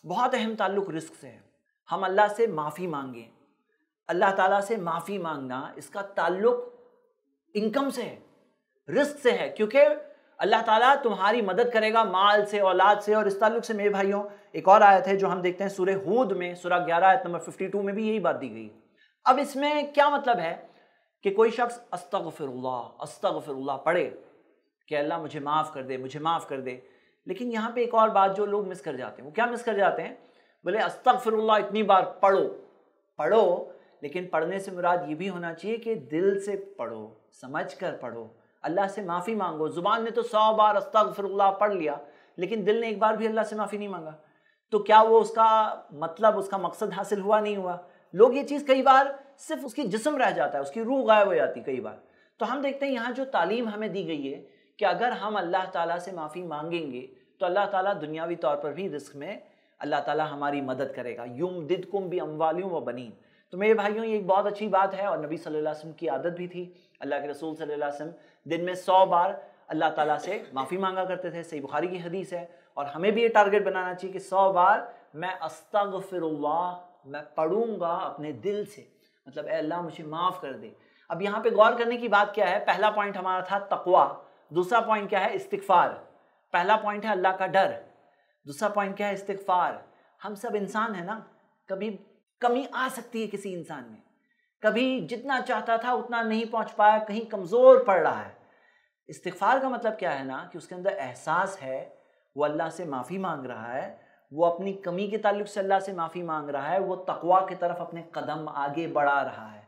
[SPEAKER 1] बहुत अहम ताल्लुक रिस्क से है हम अल्लाह से माफ़ी मांगें अल्लाह ताला से माफ़ी मांगना इसका ताल्लुक इनकम से है रिस्क से है क्योंकि अल्लाह ताला तुम्हारी मदद करेगा माल से औलाद से और इस ताल्लुक से मेरे भाइयों एक और आयत है जो हम देखते हैं सूर्य हूद में सूरा ग्यारह आयत नंबर फिफ्टी टू में भी यही बात दी गई अब इसमें क्या मतलब है कि कोई शख्स अस्तगफिरुल्लाह अस्तगफिरुल्लाह पढ़े कि अल्लाह मुझे माफ़ कर दे मुझे माफ़ कर दे लेकिन यहाँ पे एक और बात जो लोग मिस कर जाते हैं वो क्या मिस कर जाते हैं बोले अस्तक इतनी बार पढ़ो पढ़ो लेकिन पढ़ने से मुराद ये भी होना चाहिए कि दिल से पढ़ो समझ कर पढ़ो अल्लाह से माफ़ी मांगो ज़ुबान ने तो सौ बार अस्तक पढ़ लिया लेकिन दिल ने एक बार भी अल्लाह से माफ़ी नहीं मांगा तो क्या वो उसका मतलब उसका मकसद हासिल हुआ नहीं हुआ लोग ये चीज़ कई बार सिर्फ उसकी जिसम रह जाता है उसकी रूह गायब हो जाती कई बार तो हम देखते हैं यहाँ जो तालीम हमें दी गई है कि अगर हम अल्लाह ताला से माफ़ी मांगेंगे तो अल्लाह ताला दुनियावी तौर पर भी रिस्क में अल्लाह ताला हमारी मदद करेगा युम दिद कुम भी अम्वालियों व बनी तो मेरे भाइयों ये एक बहुत अच्छी बात है और नबी सल्लल्लाहु अलैहि वसल्लम की आदत भी थी अल्लाह के रसूल सल्लल्लाहु अलैहि वसल्लम दिन में सौ बार अल्लाह ताला से माफ़ी मांगा करते थे सही बुखारी की हदीस है और हमें भी ये टारगेट बनाना चाहिए कि सौ बार मैं अस्तग मैं पढ़ूँगा अपने दिल से मतलब अल्लाह मुझे माफ़ कर दे अब यहाँ पे गौर करने की बात क्या है पहला पॉइंट हमारा था तकवा दूसरा पॉइंट क्या है इस्तफार पहला पॉइंट है अल्लाह का डर दूसरा पॉइंट क्या है इस्तफार हम सब इंसान है ना कभी कमी आ सकती है किसी इंसान में कभी जितना चाहता था उतना नहीं पहुंच पाया कहीं कमज़ोर पड़ रहा है इस्तफार का मतलब क्या है ना कि उसके अंदर एहसास है वो अल्लाह से माफ़ी मांग रहा है वो अपनी कमी के तल्ल से अल्लाह से माफ़ी मांग रहा है वो तकवा की तरफ अपने कदम आगे बढ़ा रहा है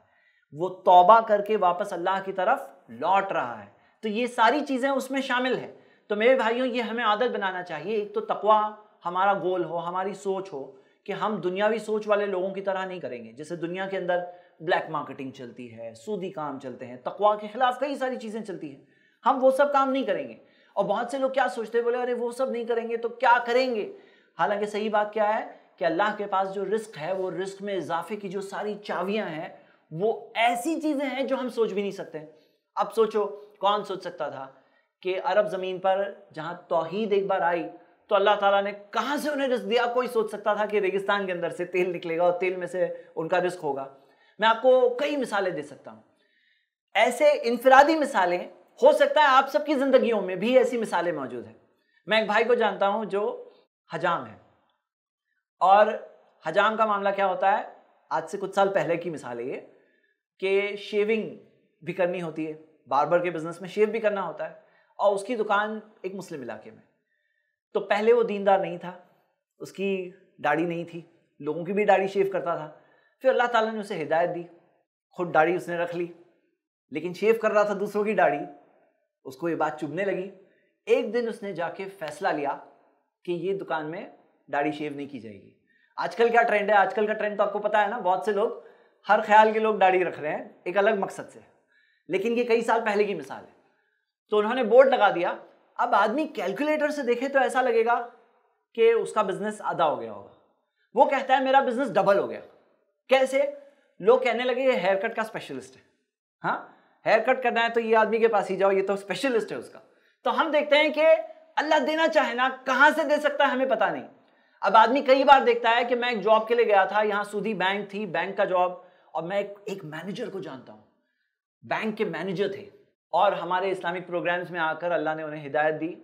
[SPEAKER 1] वो तौबा करके वापस अल्लाह की तरफ लौट रहा है तो ये सारी चीज़ें उसमें शामिल है तो मेरे भाइयों ये हमें आदत बनाना चाहिए एक तो तकवा हमारा गोल हो हमारी सोच हो कि हम दुनियावी सोच वाले लोगों की तरह नहीं करेंगे जैसे दुनिया के अंदर ब्लैक मार्केटिंग चलती है सूदी काम चलते हैं तकवा के खिलाफ कई सारी चीज़ें चलती हैं हम वो सब काम नहीं करेंगे और बहुत से लोग क्या सोचते बोले अरे वो सब नहीं करेंगे तो क्या करेंगे हालांकि सही बात क्या है कि अल्लाह के पास जो रिस्क है वो रिस्क में इजाफे की जो सारी चावियाँ हैं वो ऐसी चीज़ें हैं जो हम सोच भी नहीं सकते अब सोचो कौन सोच सकता था कि अरब ज़मीन पर जहां तोहहीद एक बार आई तो अल्लाह ताला ने कहां से उन्हें रिस्क दिया कोई सोच सकता था कि रेगिस्तान के अंदर से तेल निकलेगा और तेल में से उनका रिस्क होगा मैं आपको कई मिसालें दे सकता हूं ऐसे इनफरादी मिसालें हो सकता है आप सबकी ज़िंदगियों में भी ऐसी मिसालें मौजूद हैं मैं एक भाई को जानता हूं जो हजाम है और हजाम का मामला क्या होता है आज से कुछ साल पहले की मिसाल है ये कि शेविंग भी करनी होती है बारबर के बिजनेस में शेव भी करना होता है और उसकी दुकान एक मुस्लिम इलाके में तो पहले वो दीनदार नहीं था उसकी दाढ़ी नहीं थी लोगों की भी दाढ़ी शेव करता था फिर अल्लाह ताला ने उसे हिदायत दी खुद दाढ़ी उसने रख ली लेकिन शेव कर रहा था दूसरों की दाढ़ी उसको ये बात चुभने लगी एक दिन उसने जाके फैसला लिया कि ये दुकान में दाढ़ी शेव नहीं की जाएगी आजकल क्या ट्रेंड है आजकल का ट्रेंड तो आपको पता है ना बहुत से लोग हर ख्याल के लोग दाढ़ी रख रहे हैं एक अलग मकसद से लेकिन ये कई साल पहले की मिसाल है तो उन्होंने बोर्ड लगा दिया अब आदमी कैलकुलेटर से देखे तो ऐसा लगेगा कि उसका बिजनेस आधा हो गया होगा वो कहता है मेरा बिजनेस डबल हो गया कैसे लोग कहने लगे ये हेयर कट का स्पेशलिस्ट है हाँ हेयर कट करना है तो ये आदमी के पास ही जाओ ये तो स्पेशलिस्ट है उसका तो हम देखते हैं कि अल्लाह देना चाहे ना कहाँ से दे सकता है हमें पता नहीं अब आदमी कई बार देखता है कि मैं एक जॉब के लिए गया था यहाँ सूदी बैंक थी बैंक का जॉब और मैं एक, एक मैनेजर को जानता हूँ बैंक के मैनेजर थे और हमारे इस्लामिक प्रोग्राम्स में आकर अल्लाह ने उन्हें हिदायत दी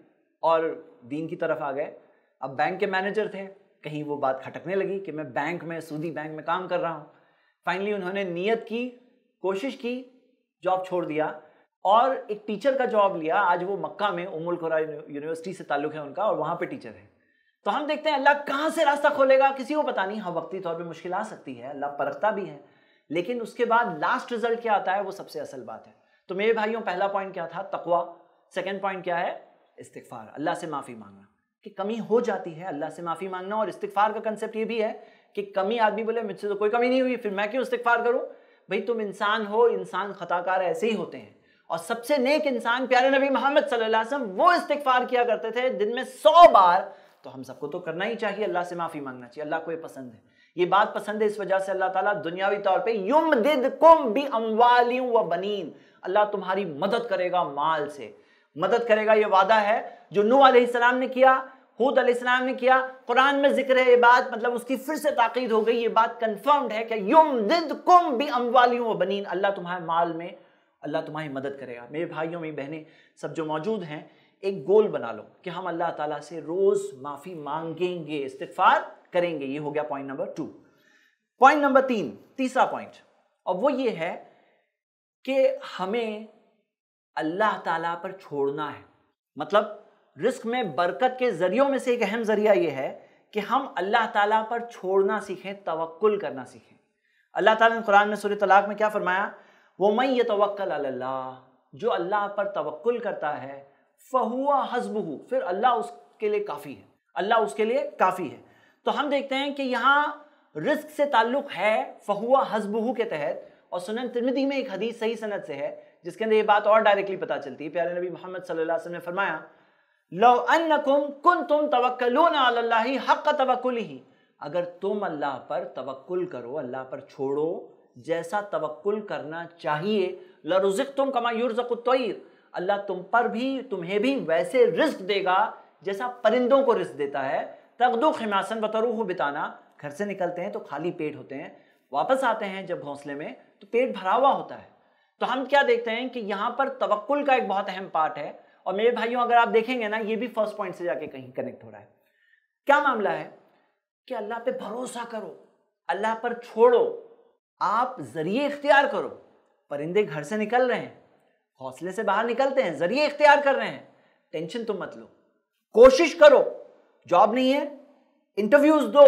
[SPEAKER 1] और दीन की तरफ आ गए अब बैंक के मैनेजर थे कहीं वो बात खटकने लगी कि मैं बैंक में सूदी बैंक में काम कर रहा हूँ फाइनली उन्होंने नीयत की कोशिश की जॉब छोड़ दिया और एक टीचर का जॉब लिया आज वो मक्का में उमुल खुरा यूनिवर्सिटी से ताल्लुक है उनका और वहाँ पे टीचर है तो हम देखते हैं अल्लाह कहाँ से रास्ता खोलेगा किसी को पता नहीं हाँ वक्ती तौर पे मुश्किल आ सकती है अल्लाह परखता भी है लेकिन उसके बाद लास्ट रिजल्ट क्या आता है वो सबसे असल बात है तो मेरे भाइयों पहला पॉइंट क्या था तकवा सेकेंड पॉइंट क्या है इस्तफार अल्लाह से माफ़ी मांगना कि कमी हो जाती है अल्लाह से माफ़ी मांगना और इस्तफार का कंसेप्ट ये भी है कि कमी आदमी बोले मुझसे तो कोई कमी नहीं हुई फिर मैं क्यों इस्तफार करूँ भाई तुम इंसान हो इंसान खताकार ऐसे ही होते हैं और सबसे नेक इंसान प्यारे नबी मोहम्मद सल्लम वो इस्तफार किया करते थे दिन में सौ बार तो हम सबको तो करना ही चाहिए अल्लाह से माफ़ी मांगना चाहिए अल्लाह को ये पसंद है ये बात पसंद है इस वजह से अल्लाह ताला दुनियावी तौर पे कुम भी अम्वाली व बनीन अल्लाह तुम्हारी मदद करेगा माल से मदद करेगा ये वादा है जो नू आसमाम ने किया हूद आसमाम ने किया कुरान में जिक्र है ये बात मतलब उसकी फिर से ताकीद हो गई ये बात कन्फर्म्ड है कि युम दिद कुम भी अम्वाली व बनीन अल्लाह तुम्हारे माल में अल्लाह तुम्हारी मदद करेगा मेरे भाइयों मेरी बहनें सब जो मौजूद हैं एक गोल बना लो कि हम अल्लाह ताला से रोज़ माफ़ी मांगेंगे इस्तफ़ार करेंगे ये हो गया point number two point number तीन तीसरा पॉइंट और वो ये है कि हमें अल्लाह ताला पर छोड़ना है मतलब रिस्क में बरकत के जरियो में से एक अहम जरिया ये है कि हम अल्लाह ताला पर छोड़ना सीखें तवक्ल करना सीखें अल्लाह ताला ने कुरान में सूर्य तलाक में क्या फरमाया वो मैं ये तवक्ल अल्लाह जो अल्लाह पर तवक्ल करता है फहुआ हजबहू फिर अल्लाह उसके लिए काफ़ी है अल्लाह उसके लिए काफ़ी है तो हम देखते हैं कि यहाँ रिस्क से ताल्लुक है फहुआ हजबहू के तहत और सुनन तिरमिदी में एक हदीस सही सनत से है जिसके अंदर ये बात और डायरेक्टली पता चलती है प्यारे नबी मोहम्मद वसल्लम ने फरमाया लो अन्नकुम कुंतुम तवक्कलून अलल्लाहि हक ही अगर तुम अल्लाह पर तवक्कुल करो अल्लाह पर छोड़ो जैसा तवक्कुल करना चाहिए लरुजिक तुम कमा युरजकुत्तर अल्लाह तुम पर भी तुम्हें भी वैसे रिस्क देगा जैसा परिंदों को रिस्क देता है तकदो खमासन बतरूह बिताना घर से निकलते हैं तो खाली पेट होते हैं वापस आते हैं जब घोंसले में तो पेट भरा हुआ होता है तो हम क्या देखते हैं कि यहाँ पर तवक्ल का एक बहुत अहम पार्ट है और मेरे भाइयों अगर आप देखेंगे ना ये भी फर्स्ट पॉइंट से जाके कहीं कनेक्ट हो रहा है क्या मामला है कि अल्लाह पे भरोसा करो अल्लाह पर छोड़ो आप जरिए इख्तियार करो परिंदे घर से निकल रहे हैं हौसले से बाहर निकलते हैं जरिए इख्तियार कर रहे हैं टेंशन तुम मत लो कोशिश करो जॉब नहीं है इंटरव्यूज दो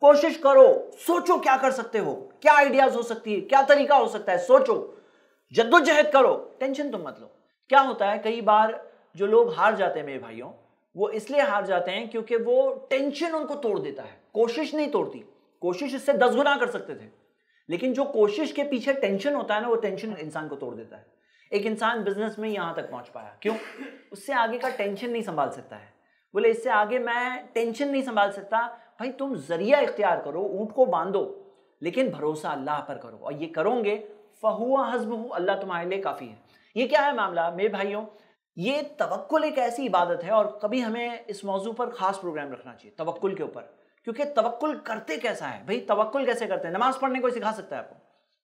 [SPEAKER 1] कोशिश करो सोचो क्या कर सकते हो क्या आइडियाज हो सकती है क्या तरीका हो सकता है सोचो जद्दोजहद करो टेंशन तुम मत लो क्या होता है कई बार जो लोग हार जाते हैं मेरे भाइयों वो इसलिए हार जाते हैं क्योंकि वो टेंशन उनको तोड़ देता है कोशिश नहीं तोड़ती कोशिश इससे दस गुना कर सकते थे लेकिन जो कोशिश के पीछे टेंशन होता है ना वो टेंशन इंसान को तोड़ देता है एक इंसान बिजनेस में यहां तक पहुंच पाया क्यों उससे आगे का टेंशन नहीं संभाल सकता है बोले इससे आगे मैं टेंशन नहीं संभाल सकता भाई तुम जरिया इख्तियार करो ऊँट को बांधो लेकिन भरोसा अल्लाह पर करो और ये करोगे फहुआ हजब अल्लाह तुम्हारे लिए काफ़ी है ये क्या है मामला मेरे भाइयों ये तवक्ल एक ऐसी इबादत है और कभी हमें इस मौजू पर ख़ास प्रोग्राम रखना चाहिए तवक्ल के ऊपर क्योंकि तवक्ल करते कैसा है भाई तवक्ल कैसे करते हैं नमाज़ पढ़ने को सिखा सकता है आपको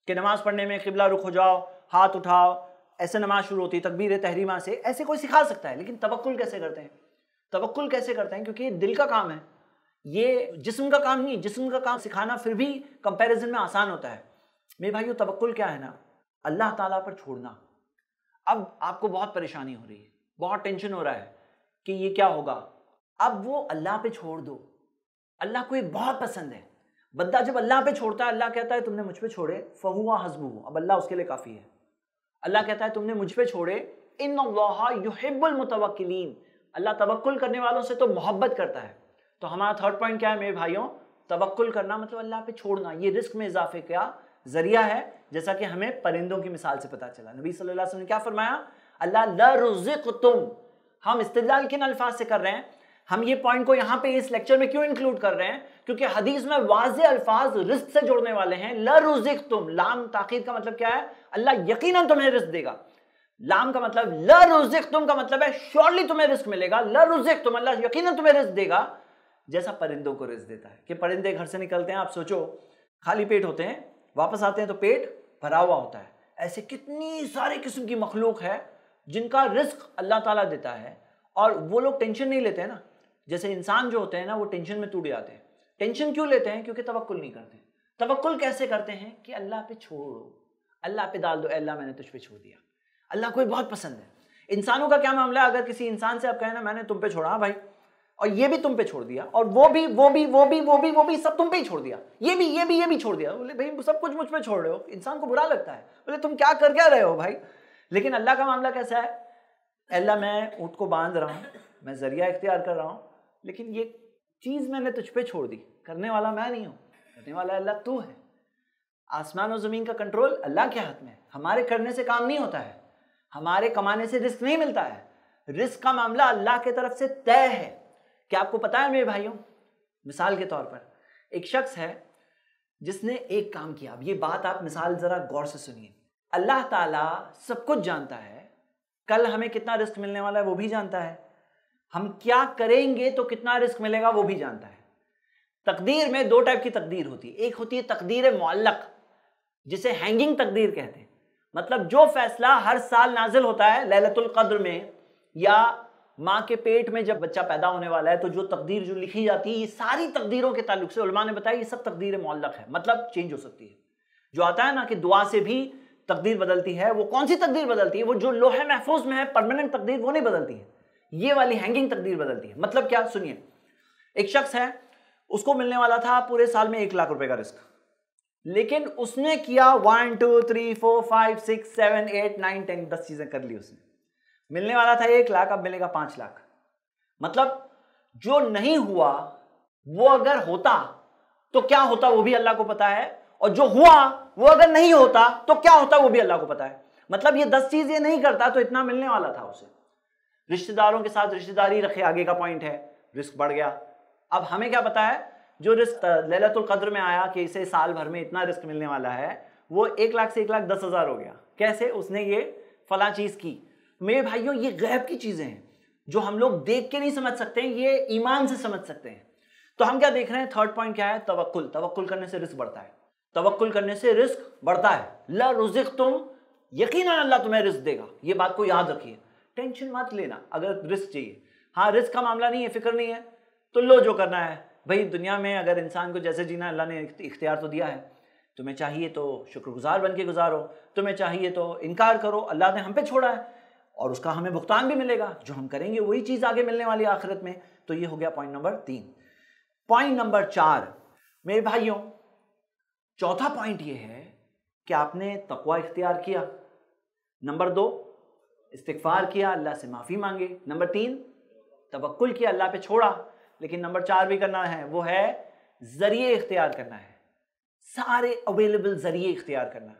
[SPEAKER 1] कि नमाज़ पढ़ने में किबला रुख हो जाओ हाथ उठाओ ऐसे नमाज शुरू होती है तकबीर तहरीमा से ऐसे कोई सिखा सकता है लेकिन तवक्ल कैसे करते हैं तवक्ल कैसे करते हैं क्योंकि दिल का काम है ये जिस्म का काम नहीं जिस्म का काम सिखाना फिर भी कंपैरिजन में आसान होता है मेरे भाई तवक्ल क्या है ना अल्लाह ताला पर छोड़ना अब आपको बहुत परेशानी हो रही है बहुत टेंशन हो रहा है कि ये क्या होगा अब वो अल्लाह पे छोड़ दो अल्लाह को ये बहुत पसंद है बंदा जब अल्लाह पे छोड़ता है अल्लाह कहता है तुमने मुझ पे छोड़े फहुआ हजबू अब अल्लाह उसके लिए काफ़ी है अल्लाह कहता है तुमने मुझ पे छोड़े इन युहिबुल मुतवक्किलीन अल्लाह तवक्ल करने वालों से तो मोहब्बत करता है तो हमारा थर्ड पॉइंट क्या है मेरे भाइयों तवक्ल करना मतलब अल्लाह पे छोड़ना ये रिस्क में इजाफे का जरिया है जैसा कि हमें परिंदों की मिसाल से पता चला नबी सल्लल्लाहु अलैहि वसल्लम ने क्या फरमाया अल्लाह तुम हम इस्तेदाल किन अल्फाज से कर रहे हैं हम ये पॉइंट को यहाँ पे इस लेक्चर में क्यों इंक्लूड कर रहे हैं क्योंकि हदीस में वाज अल्फाज रिस्क से जुड़ने वाले हैं लुजिक तुम लाम ताकीद का मतलब क्या है अल्लाह यकीन तुम्हें रिस्क देगा लाम का मतलब ल रुजिक तुम का मतलब है श्योरली तुम्हें रिस्क मिलेगा ल रुजिक तुम अल्लाह यकीन तुम्हें रिस्क देगा जैसा परिंदों को रिस्क देता है कि परिंदे घर से निकलते हैं आप सोचो खाली पेट होते हैं वापस आते हैं तो पेट भरा हुआ होता है ऐसे कितनी सारी किस्म की मखलूक है जिनका रिस्क अल्लाह ताला देता है और वो लोग टेंशन नहीं लेते हैं ना जैसे इंसान जो होते हैं ना वो टेंशन में टूट जाते हैं टेंशन क्यों लेते हैं क्योंकि तवक्ल नहीं करते तवक्ल कैसे करते हैं कि अल्लाह पे छोड़ो अल्लाह पे डाल दो अल्लाह मैंने तुझ पर छोड़ दिया अल्लाह को भी बहुत पसंद है इंसानों का क्या मामला अगर किसी इंसान से आप कहें ना मैंने तुम पे छोड़ा भाई और ये भी तुम पे छोड़ दिया और वो भी वो भी वो भी वो भी वो भी सब तुम पे ही छोड़ दिया ये भी ये भी ये भी छोड़ दिया बोले भाई सब कुछ मुझ पे छोड़ रहे हो इंसान को बुरा लगता है बोले तुम क्या कर क्या रहे हो भाई लेकिन अल्लाह का मामला कैसा है अल्लाह मैं ऊँट को बांध रहा हूँ मैं जरिया इख्तियार कर रहा हूँ लेकिन ये चीज़ मैंने तुझ पर छोड़ दी करने वाला मैं नहीं हूँ करने वाला अल्लाह तू है आसमान और ज़मीन का कंट्रोल अल्लाह के हाथ में है हमारे करने से काम नहीं होता है हमारे कमाने से रिस्क नहीं मिलता है रिस्क का मामला अल्लाह के तरफ से तय है क्या आपको पता है मेरे भाइयों मिसाल के तौर पर एक शख्स है जिसने एक काम किया अब ये बात आप मिसाल ज़रा गौर से सुनिए अल्लाह ताला सब कुछ जानता है कल हमें कितना रिस्क मिलने वाला है वो भी जानता है हम क्या करेंगे तो कितना रिस्क मिलेगा वो भी जानता है तकदीर में दो टाइप की तकदीर होती है एक होती है तकदीर मोल्लक जिसे हैंगिंग तकदीर कहते हैं मतलब जो फैसला हर साल नाजिल होता है ललतुल कद्र में या माँ के पेट में जब बच्चा पैदा होने वाला है तो जो तकदीर जो लिखी जाती है ये सारी तकदीरों के ताल्लुक से उलमा ने बताया ये सब तकदीर मोल्लक है मतलब चेंज हो सकती है जो आता है ना कि दुआ से भी तकदीर बदलती है वो कौन सी तकदीर बदलती है वो जो लोहे महफूज में है परमानेंट तकदीर वो नहीं बदलती है ये वाली हैंगिंग तकदीर बदलती है मतलब क्या सुनिए एक शख्स है उसको मिलने वाला था पूरे साल में एक लाख रुपए का रिस्क लेकिन उसने किया one two three four five six seven eight nine ten दस चीज़ें कर ली उसने मिलने वाला था एक लाख अब मिलेगा पांच लाख मतलब जो नहीं हुआ वो अगर होता तो क्या होता वो भी अल्लाह को पता है और जो हुआ वो अगर नहीं होता तो क्या होता वो भी अल्लाह को पता है मतलब ये दस चीज़ ये नहीं करता तो इतना मिलने वाला था उसे रिश्तेदारों के साथ रिश्तेदारी रखे आगे का पॉइंट है रिस्क बढ़ गया अब हमें क्या पता है जो रिस्क ललतुल कद्र में आया कि इसे साल भर में इतना रिस्क मिलने वाला है वो एक लाख से एक लाख दस हज़ार हो गया कैसे उसने ये फला चीज़ की मेरे भाइयों ये गैब की चीज़ें हैं जो हम लोग देख के नहीं समझ सकते हैं ये ईमान से समझ सकते हैं तो हम क्या देख रहे हैं थर्ड पॉइंट क्या है तवक्ल तवक्ल करने से रिस्क बढ़ता है तवक्ल करने से रिस्क बढ़ता है ला रुजिक तुम यकीन अल्लाह तुम्हें रिस्क देगा ये बात को याद रखिए टेंशन मत लेना अगर रिस्क चाहिए हाँ रिस्क का मामला नहीं है फिक्र नहीं है तो लो जो करना है भाई दुनिया में अगर इंसान को जैसे जीना अल्लाह ने इख्तियार तो दिया है तुम्हें चाहिए तो शुक्रगुजार बन के गुजारो तुम्हें चाहिए तो इनकार करो अल्लाह ने हम पे छोड़ा है और उसका हमें भुगतान भी मिलेगा जो हम करेंगे वही चीज़ आगे मिलने वाली आखिरत में तो ये हो गया पॉइंट नंबर तीन पॉइंट नंबर चार मेरे भाइयों चौथा पॉइंट ये है कि आपने तकवा इख्तियार किया नंबर दो इस्तफार किया अल्लाह से माफ़ी मांगे नंबर तीन तवक्ल किया अल्लाह पे छोड़ा लेकिन नंबर चार भी करना है वो है जरिए इख्तियार करना है सारे अवेलेबल जरिए इख्तियार करना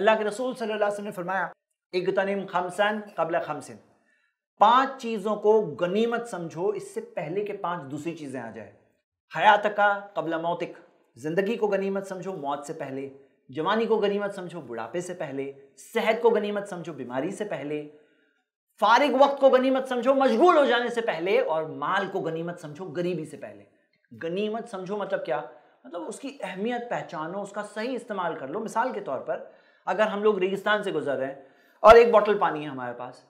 [SPEAKER 1] अल्लाह के रसूल सल्लल्लाहु अलैहि वसल्लम ने फरमाया इगतनिम खमसन कबल खमसन पांच चीज़ों को गनीमत समझो इससे पहले के पांच दूसरी चीज़ें आ जाए हयात का कबल मौतिक ज़िंदगी को गनीमत समझो मौत से पहले जवानी को गनीमत समझो बुढ़ापे से पहले सेहत को गनीमत समझो बीमारी से पहले फारिग वक्त को गनीमत समझो मशगूल हो जाने से पहले और माल को गनीमत समझो गरीबी से पहले गनीमत समझो मतलब क्या मतलब उसकी अहमियत पहचानो उसका सही इस्तेमाल कर लो मिसाल के तौर पर अगर हम लोग रेगिस्तान से गुजर रहे हैं और एक बॉटल पानी है हमारे पास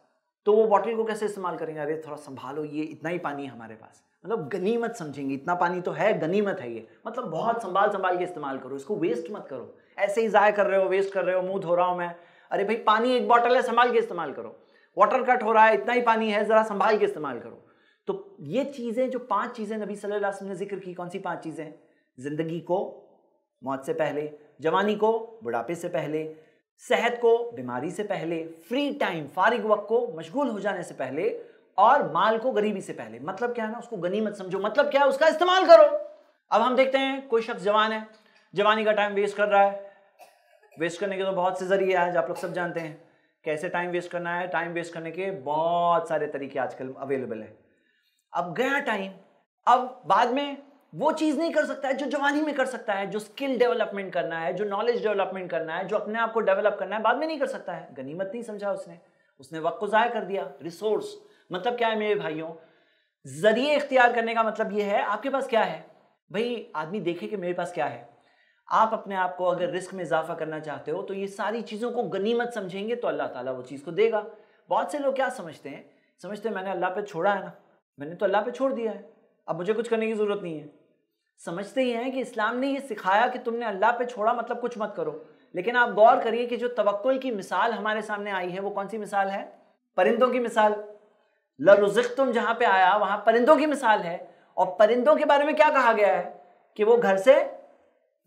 [SPEAKER 1] तो वो बॉटल को कैसे इस्तेमाल करेंगे अरे थोड़ा संभालो ये इतना ही पानी है हमारे पास मतलब गनीमत समझेंगे इतना पानी तो है गनीमत है ये मतलब बहुत संभाल संभाल के इस्तेमाल करो इसको वेस्ट मत करो ऐसे ही ज़ाया कर रहे हो वेस्ट कर रहे हो मुंह धो रहा हूँ मैं अरे भाई पानी एक बॉटल है संभाल के इस्तेमाल करो वाटर कट हो रहा है इतना ही पानी है ज़रा संभाल के इस्तेमाल करो तो ये चीज़ें जो पांच चीज़ें नबी वसल्लम ने जिक्र की कौन सी पांच चीज़ें ज़िंदगी को मौत से पहले जवानी को बुढ़ापे से पहले सेहत को बीमारी से पहले फ्री टाइम फारिग वक्त को मशगूल हो जाने से पहले और माल को गरीबी से पहले मतलब क्या है ना उसको गनीमत समझो मतलब क्या है उसका इस्तेमाल करो अब हम देखते हैं कोई शख्स जवान है जवानी का टाइम वेस्ट कर रहा है वेस्ट करने के तो बहुत से जरिए आज आप लोग सब जानते हैं कैसे टाइम वेस्ट करना है टाइम वेस्ट करने के बहुत सारे तरीके आजकल अवेलेबल है अब गया टाइम अब बाद में वो चीज़ नहीं कर सकता है जो जवानी में कर सकता है जो स्किल डेवलपमेंट करना है जो नॉलेज डेवलपमेंट करना है जो अपने आप को डेवलप करना है बाद में नहीं कर सकता है गनीमत नहीं समझा उसने उसने वक्त को ज़ाया कर दिया रिसोर्स मतलब क्या है मेरे भाइयों जरिए इख्तियार करने का मतलब ये है आपके पास क्या है भाई आदमी देखे कि मेरे पास क्या है आप अपने आप को अगर रिस्क में इजाफा करना चाहते हो तो ये सारी चीज़ों को गनीमत समझेंगे तो अल्लाह ताला वो चीज़ को देगा बहुत से लोग क्या समझते हैं समझते हैं मैंने अल्लाह पे छोड़ा है ना मैंने तो अल्लाह पे छोड़ दिया है अब मुझे कुछ करने की ज़रूरत नहीं है समझते ही हैं कि इस्लाम ने यह सिखाया कि तुमने अल्लाह पर छोड़ा मतलब कुछ मत करो लेकिन आप गौर करिए कि जो तवक्ल की मिसाल हमारे सामने आई है वो कौन सी मिसाल है परिंदों की मिसाल लरुजिक तुम जहाँ पर आया वहाँ परिंदों की मिसाल है और परिंदों के बारे में क्या कहा गया है कि वो घर से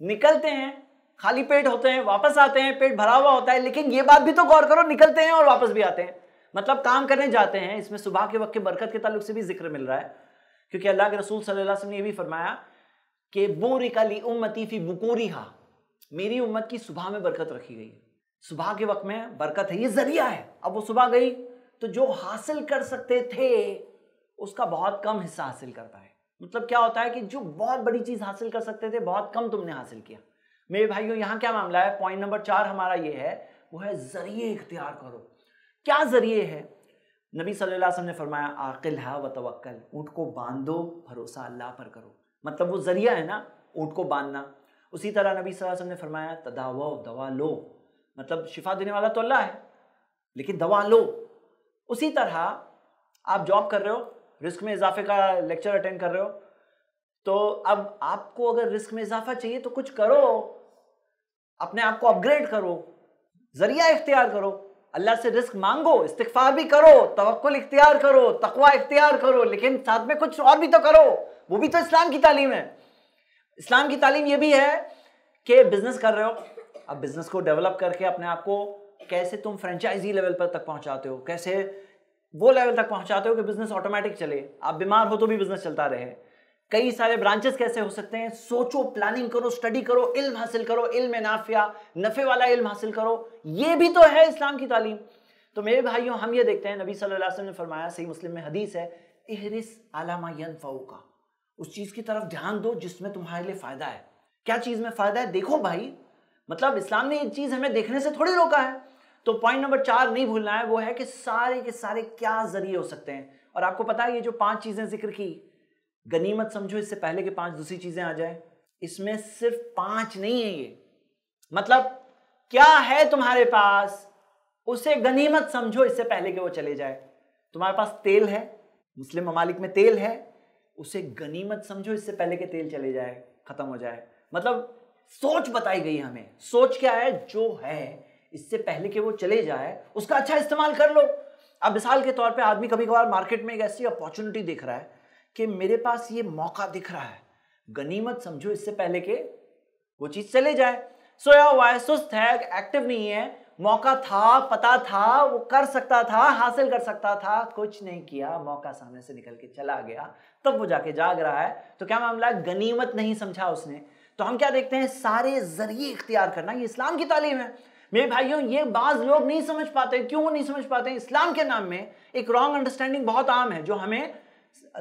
[SPEAKER 1] निकलते हैं खाली पेट होते हैं वापस आते हैं पेट भरा हुआ होता है लेकिन ये बात भी तो गौर करो निकलते हैं और वापस भी आते हैं मतलब काम करने जाते हैं इसमें सुबह के वक्त के बरकत के ताल्लुक से भी जिक्र मिल रहा है क्योंकि अल्लाह के रसूल सल्लल्लाहु अलैहि वसल्लम ने यह भी फरमाया कि बोरी काली उम्मती फी बुकोरी मेरी उम्मत की सुबह में बरकत रखी गई है सुबह के वक्त में बरकत है ये जरिया है अब वो सुबह गई तो जो हासिल कर सकते थे उसका बहुत कम हिस्सा हासिल कर पाए मतलब क्या होता है कि जो बहुत बड़ी चीज़ हासिल कर सकते थे बहुत कम तुमने हासिल किया मेरे भाइयों यहाँ क्या मामला है पॉइंट नंबर चार हमारा ये है वो है जरिए इख्तियार करो क्या जरिए है नबी सल्लल्लाहु अलैहि ने फरमाया आकिल है व तवक्ल ऊँट को बांधो भरोसा अल्लाह पर करो मतलब वो जरिया है ना ऊँट को बांधना उसी तरह नबी सल्लल्लाहु अलैहि वसल्लम ने फरमाया तदावा दवा लो मतलब शिफा देने वाला तो अल्लाह है लेकिन दवा लो उसी तरह आप जॉब कर रहे हो रिस्क में इजाफे का लेक्चर अटेंड कर रहे हो तो अब आपको अगर रिस्क में इजाफा चाहिए तो कुछ करो अपने आप को अपग्रेड करो जरिया इख्तियार करो अल्लाह से रिस्क मांगो इस्तफा भी करो तवक्ल इख्तियार करो तकवा इख्तियार करो लेकिन साथ में कुछ और भी तो करो वो भी तो इस्लाम की तालीम है इस्लाम की तालीम ये भी है कि बिजनेस कर रहे हो अब बिजनेस को डेवलप करके अपने आप को कैसे तुम फ्रेंचाइजी लेवल पर तक पहुंचाते हो कैसे वो लेवल तक पहुंचाते हो कि बिजनेस ऑटोमेटिक चले आप बीमार हो तो भी बिजनेस चलता रहे कई सारे ब्रांचेस कैसे हो सकते हैं सोचो प्लानिंग करो स्टडी करो इल्म हासिल करो इल्म नाफिया नफे वाला इल्म हासिल करो ये भी तो है इस्लाम की तालीम तो मेरे भाइयों हम ये देखते हैं नबी सल्लल्लाहु अलैहि वसल्लम ने फरमाया सही मुस्लिम में हदीस है एहरिस का उस चीज़ की तरफ ध्यान दो जिसमें तुम्हारे लिए फ़ायदा है क्या चीज़ में फ़ायदा है देखो भाई मतलब इस्लाम ने ये चीज़ हमें देखने से थोड़ी रोका है तो पॉइंट नंबर चार नहीं भूलना है वो है कि सारे के सारे क्या जरिए हो सकते हैं और आपको पता है ये जो पांच चीज़ें जिक्र की गनीमत समझो इससे पहले के पांच दूसरी चीज़ें आ जाए इसमें सिर्फ पांच नहीं है ये मतलब क्या है तुम्हारे पास उसे गनीमत समझो इससे पहले के वो चले जाए तुम्हारे पास तेल है मुस्लिम ममालिक में तेल है उसे गनीमत समझो इससे पहले के तेल चले जाए ख़त्म हो जाए मतलब सोच बताई गई हमें सोच क्या है जो है इससे पहले कि वो चले जाए उसका अच्छा इस्तेमाल कर लो अब मिसाल के तौर पे आदमी कभी कभार मार्केट में एक ऐसी अपॉर्चुनिटी देख रहा है कि मेरे पास ये मौका दिख रहा है गनीमत समझो इससे पहले के वो चीज़ चले जाए सोया हुआ है सुस्त है एक्टिव नहीं है मौका था पता था वो कर सकता था हासिल कर सकता था कुछ नहीं किया मौका सामने से निकल के चला गया तब वो जाके जाग रहा है तो क्या मामला गनीमत नहीं समझा उसने तो हम क्या देखते हैं सारे जरिए इख्तियार करना ये इस्लाम की तालीम है मेरे भाइयों ये बाज लोग नहीं समझ पाते क्यों नहीं समझ पाते इस्लाम के नाम में एक रॉन्ग अंडरस्टैंडिंग बहुत आम है जो हमें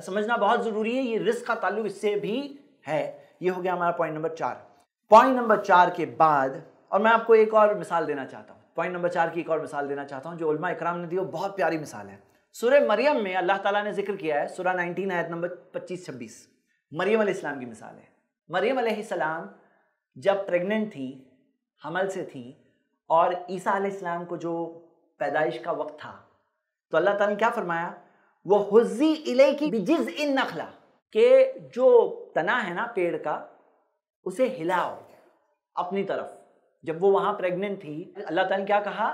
[SPEAKER 1] समझना बहुत ज़रूरी है ये रिस्क का ताल्लुक इससे भी है ये हो गया हमारा पॉइंट नंबर चार पॉइंट नंबर चार के बाद और मैं आपको एक और मिसाल देना चाहता हूँ पॉइंट नंबर चार की एक और मिसाल देना चाहता हूँ जो उलमा इकराम ने दी वो बहुत प्यारी मिसाल है सूर्य मरियम में अल्लाह ताला ने जिक्र किया है सूर्य नाइनटीन आयत नंबर पच्चीस छब्बीस मरियम इस्लाम की मिसाल है मरियम सलाम जब प्रेग्नेंट थी हमल से थी और ईसा इस्लाम को जो पैदाइश का वक्त था तो अल्लाह ताला ने क्या फरमाया वो हुजी इले की जिज इन नखला के जो तना है ना पेड़ का उसे हिलाओ अपनी तरफ जब वो वहाँ प्रेग्नेंट थी अल्लाह ताला ने क्या कहा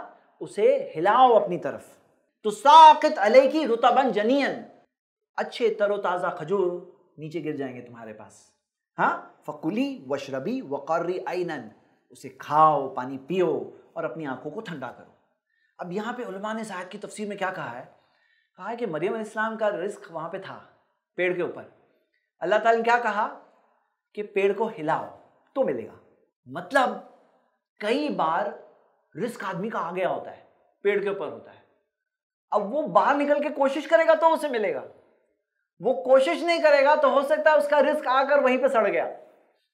[SPEAKER 1] उसे हिलाओ अपनी तरफ तो साकित अले की रुतबन जनियन अच्छे तरोताज़ा खजूर नीचे गिर जाएंगे तुम्हारे पास हाँ फकुली वशरबी वकर्री आइनन उसे खाओ पानी पियो और अपनी आंखों को ठंडा करो अब यहाँ पे उलमा ने साहब की तफसीर में क्या कहा है कहा है कि मरियम इस्लाम का रिस्क वहाँ पे था पेड़ के ऊपर अल्लाह ताला ने क्या कहा कि पेड़ को हिलाओ तो मिलेगा मतलब कई बार रिस्क आदमी का आ गया होता है पेड़ के ऊपर होता है अब वो बाहर निकल के कोशिश करेगा तो उसे मिलेगा वो कोशिश नहीं करेगा तो हो सकता है उसका रिस्क आकर वहीं पे सड़ गया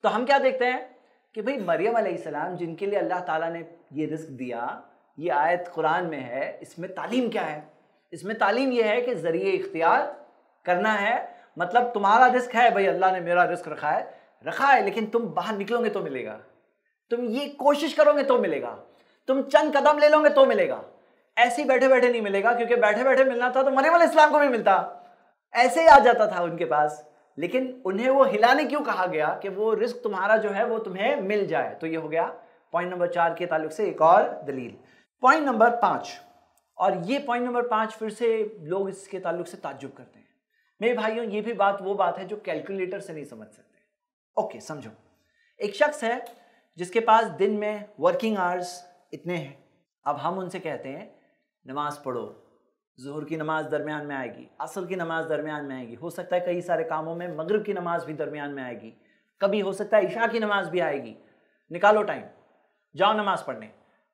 [SPEAKER 1] तो हम क्या देखते हैं कि भाई मरियम सलाम जिनके लिए अल्लाह ताला ने ये रिस्क दिया ये आयत कुरान में है इसमें तालीम क्या है इसमें तालीम यह है कि ज़रिए इख्तियार करना है मतलब तुम्हारा रिस्क है भाई अल्लाह ने मेरा रिस्क रखा है रखा है लेकिन तुम बाहर निकलोगे तो मिलेगा तुम ये कोशिश करोगे तो मिलेगा तुम चंद कदम ले लोगे तो मिलेगा ऐसे ही बैठे बैठे नहीं मिलेगा क्योंकि बैठे बैठे मिलना था तो मरियम इस्लाम को भी मिलता ऐसे ही आ जाता था उनके पास लेकिन उन्हें वो हिलाने क्यों कहा गया कि वो रिस्क तुम्हारा जो है वो तुम्हें मिल जाए तो ये हो गया पॉइंट नंबर चार के ताल्लुक से एक और दलील पॉइंट नंबर पाँच और ये पॉइंट नंबर पाँच फिर से लोग इसके ताल्लुक से ताजुब करते हैं मेरे भाइयों ये भी बात वो बात है जो कैलकुलेटर से नहीं समझ सकते ओके समझो एक शख्स है जिसके पास दिन में वर्किंग आवर्स इतने हैं अब हम उनसे कहते हैं नमाज पढ़ो जहर की नमाज दरमियान में आएगी असल की नमाज दरमियान में आएगी हो सकता है कई सारे कामों में मगरब की नमाज भी दरमियान में आएगी कभी हो सकता है इशा की नमाज भी आएगी निकालो टाइम जाओ नमाज पढ़ने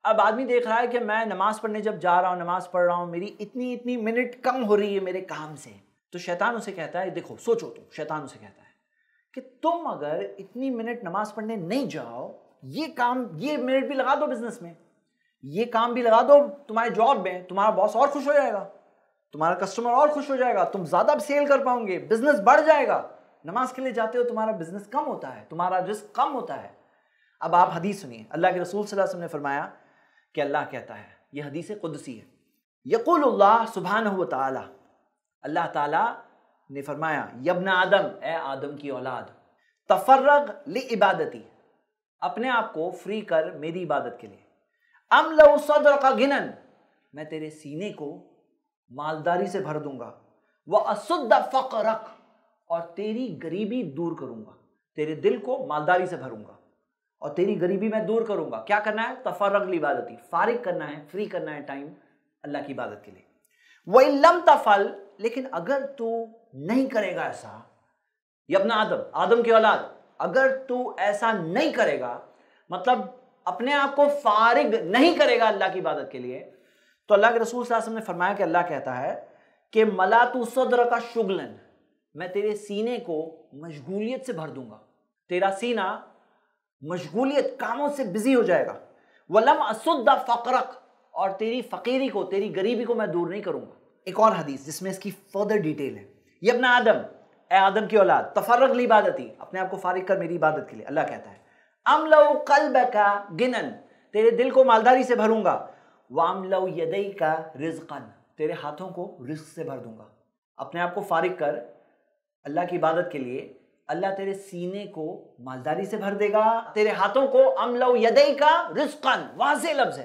[SPEAKER 1] अब आदमी देख रहा है कि मैं नमाज पढ़ने जब जा रहा हूँ नमाज पढ़ रहा हूँ मेरी इतनी इतनी मिनट कम हो रही है मेरे काम से तो शैतान उसे कहता है देखो सोचो तुम शैतान उसे कहता है कि तुम अगर इतनी मिनट नमाज पढ़ने नहीं जाओ ये काम ये मिनट भी लगा दो बिजनेस में ये काम भी लगा दो तुम्हारे जॉब में तुम्हारा बॉस और खुश हो जाएगा तुम्हारा कस्टमर और खुश हो जाएगा तुम ज़्यादा सेल कर पाओगे बिजनेस बढ़ जाएगा नमाज के लिए जाते हो तुम्हारा बिजनेस कम होता है तुम्हारा रिस्क कम होता है अब आप हदीस सुनिए अल्लाह के रसूल वसल्लम ने फरमाया कि अल्लाह कहता है ये हदीस कुदसी है यकुल्ला सुबहान ताला अल्लाह ताला ने फरमाया यबन आदम ए आदम की औलाद तफर्रग ले इबादती अपने आप को फ्री कर मेरी इबादत के लिए सदर का गिनन मैं तेरे सीने को मालदारी से भर दूंगा वह असुद्ध रख और तेरी गरीबी दूर करूंगा तेरे दिल को मालदारी से भरूंगा और तेरी गरीबी मैं दूर करूंगा क्या करना है तफरक ही फारिग करना है फ्री करना है टाइम अल्लाह की इबादत के लिए वही लम तफल लेकिन अगर तू नहीं करेगा ऐसा यबना आदम आदम की औलाद अगर तू ऐसा नहीं करेगा मतलब अपने आप को फारिग नहीं करेगा अल्लाह की इबादत के लिए तो अल्लाह के रसूल ने फरमाया कि अल्लाह कहता है कि मला तू सदर का शुगलन मैं तेरे सीने को मशगूलियत से भर दूंगा तेरा सीना मशगूलियत कामों से बिजी हो जाएगा वलम असुद्दा फ़करक और तेरी फ़कीरी को तेरी गरीबी को मैं दूर नहीं करूंगा एक और हदीस जिसमें इसकी फर्दर डिटेल है ये अपना आदम ए आदम की औलाद तफरक ली ही अपने आप को फारिग कर मेरी इबादत के लिए अल्लाह कहता है अमलव कल्ब का गिनन तेरे दिल को मालदारी से भरूंगा वामलव यदई का रिजकन तेरे हाथों को रिस्क से भर दूंगा अपने आप को फारिग कर अल्लाह की इबादत के लिए अल्लाह तेरे सीने को मालदारी से भर देगा तेरे हाथों को अमलव यदई का रिस्कन वाज लफ्ज है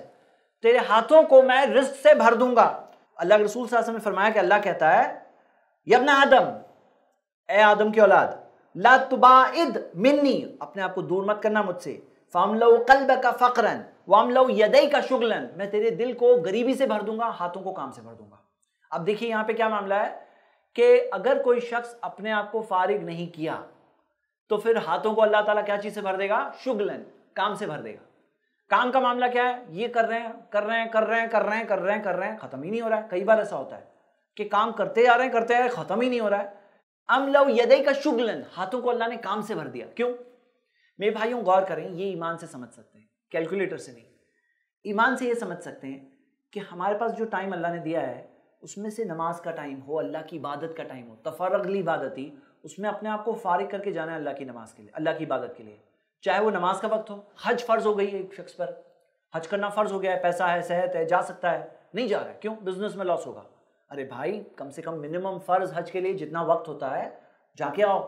[SPEAKER 1] तेरे हाथों को मैं रिस्क से भर दूंगा अल्लाह के रसूल ने फरमाया कि अल्लाह कहता है यबना आदम ए आदम की औलाद मिन्नी अपने आप को दूर मत करना मुझसे फामलो कल्ब का फ़करन वामलो यदई का शुगलन मैं तेरे दिल को गरीबी से भर दूंगा हाथों को काम से भर दूंगा अब देखिए यहाँ पे क्या मामला है कि अगर कोई शख्स अपने आप को फारिग नहीं किया तो फिर हाथों को अल्लाह ताला क्या चीज़ से भर देगा शुगलन काम से भर देगा काम का मामला क्या है ये कर रहे हैं कर रहे हैं कर रहे हैं कर रहे हैं कर रहे हैं कर रहे हैं ख़त्म ही नहीं हो रहा है कई बार ऐसा होता है कि काम करते जा रहे हैं करते जा रहे हैं ख़त्म ही नहीं हो रहा है अमलव यदय का शुगलन हाथों को अल्लाह ने काम से भर दिया क्यों मेरे भाइयों गौर करें ये ईमान से समझ सकते हैं कैलकुलेटर से नहीं ईमान से ये समझ सकते हैं कि हमारे पास जो टाइम अल्लाह ने दिया है उसमें से नमाज का टाइम हो अल्लाह की इबादत का टाइम हो तफरगली ही उसमें अपने आप को फारिग करके जाना है अल्लाह की नमाज के लिए अल्लाह की इबादत के लिए चाहे वो नमाज का वक्त हो हज फ़र्ज़ हो गई है एक शख्स पर हज करना फ़र्ज़ हो गया है पैसा है सेहत है जा सकता है नहीं जा रहा है क्यों बिजनेस में लॉस होगा अरे भाई कम से कम मिनिमम फ़र्ज़ हज के लिए जितना वक्त होता है जाके आओ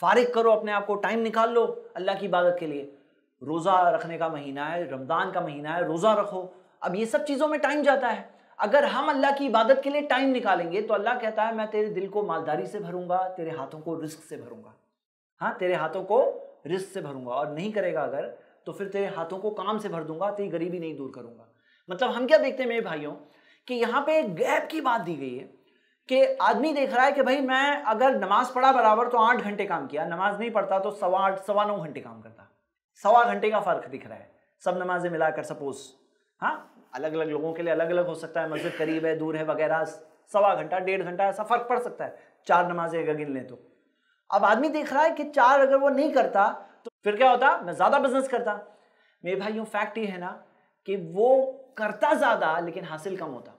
[SPEAKER 1] फारिग करो अपने आप को टाइम निकाल लो अल्लाह की इबादत के लिए रोज़ा रखने का महीना है रमज़ान का महीना है रोज़ा रखो अब ये सब चीज़ों में टाइम जाता है अगर हम अल्लाह की इबादत के लिए टाइम निकालेंगे तो अल्लाह कहता है मैं तेरे दिल को मालदारी से भरूंगा तेरे हाथों को रिस्क से भरूंगा हाँ तेरे हाथों को रिस्क से भरूंगा और नहीं करेगा अगर तो फिर तेरे हाथों को काम से भर दूंगा तेरी गरीबी नहीं दूर करूंगा मतलब हम क्या देखते हैं मेरे भाइयों कि यहाँ पे एक गैप की बात दी गई है कि आदमी देख रहा है कि भाई मैं अगर नमाज पढ़ा बराबर तो आठ घंटे काम किया नमाज नहीं पढ़ता तो सवा आठ सवा नौ घंटे काम करता सवा घंटे का फर्क दिख रहा है सब नमाजें मिलाकर सपोज हाँ अलग अलग लोगों के लिए अलग अलग हो सकता है मस्जिद करीब है दूर है वगैरह सवा घंटा डेढ़ घंटा ऐसा फर्क पड़ सकता है चार नमाजें अगर गिन लें तो अब आदमी देख रहा है कि चार अगर वो नहीं करता तो फिर क्या होता मैं ज़्यादा बिजनेस करता मेरे भाई यूँ फैक्ट ये है ना कि वो करता ज़्यादा लेकिन हासिल कम होता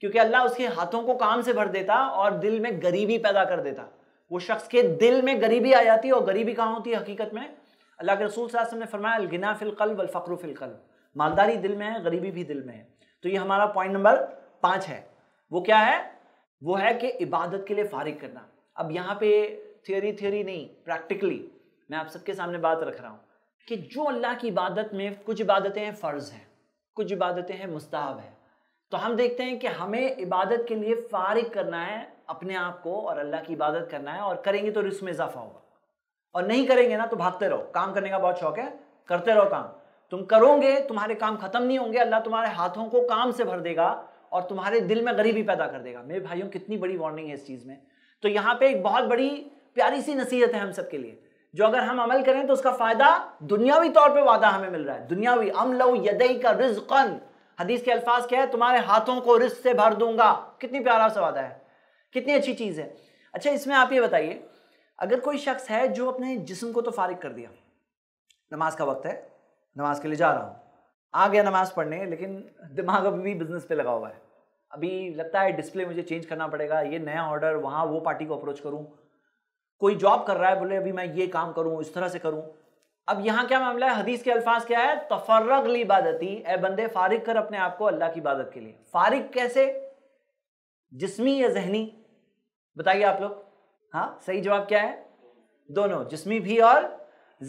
[SPEAKER 1] क्योंकि अल्लाह उसके हाथों को काम से भर देता और दिल में गरीबी पैदा कर देता वो शख्स के दिल में गरीबी आ जाती है और गरीबी कहाँ होती है हकीकत में अल्लाह के रसूल साहब ने फरमाया अलगिना फ़िलकल वलफ़्र फ़िलकल मालदारी दिल में है गरीबी भी दिल में है तो ये हमारा पॉइंट नंबर पाँच है वो क्या है वो है कि इबादत के लिए फारिग करना अब यहाँ पे थियोरी थियोरी नहीं प्रैक्टिकली मैं आप सबके सामने बात रख रहा हूँ कि जो अल्लाह की इबादत में कुछ इबादतें हैं फ़र्ज़ हैं कुछ इबादतें हैं मुस्ताब है तो हम देखते हैं कि हमें इबादत के लिए फारिग करना है अपने आप को और अल्लाह की इबादत करना है और करेंगे तो रिस्क में इजाफा होगा और नहीं करेंगे ना तो भागते रहो काम करने का बहुत शौक है करते रहो काम तुम करोगे तुम्हारे काम खत्म नहीं होंगे अल्लाह तुम्हारे हाथों को काम से भर देगा और तुम्हारे दिल में गरीबी पैदा कर देगा मेरे भाइयों कितनी बड़ी वार्निंग है इस चीज़ में तो यहाँ पे एक बहुत बड़ी प्यारी सी नसीहत है हम सब के लिए जो अगर हम अमल करें तो उसका फायदा दुनियावी तौर पे वादा हमें मिल रहा है दुनियावी अमल यदई का रिजकन हदीस के अल्फाज क्या है तुम्हारे हाथों को रिस्क से भर दूंगा कितनी प्यारा सा वादा है कितनी अच्छी चीज़ है अच्छा इसमें आप ये बताइए अगर कोई शख्स है जो अपने जिस्म को तो फारिग कर दिया नमाज का वक्त है नमाज के लिए जा रहा हूँ आ गया नमाज पढ़ने लेकिन दिमाग अभी भी बिजनेस पे लगा हुआ है अभी लगता है डिस्प्ले मुझे चेंज करना पड़ेगा ये नया ऑर्डर वहाँ वो पार्टी को अप्रोच करूँ कोई जॉब कर रहा है बोले अभी मैं ये काम करूँ इस तरह से करूँ अब यहां क्या मामला है हदीस के अल्फाज क्या है तफर्रग ली इबादती ए बंदे फारिग कर अपने आप को अल्लाह की इबादत के लिए फारिग कैसे जिसमी या जहनी बताइए आप लोग हाँ सही जवाब क्या है दोनों जिसमी भी और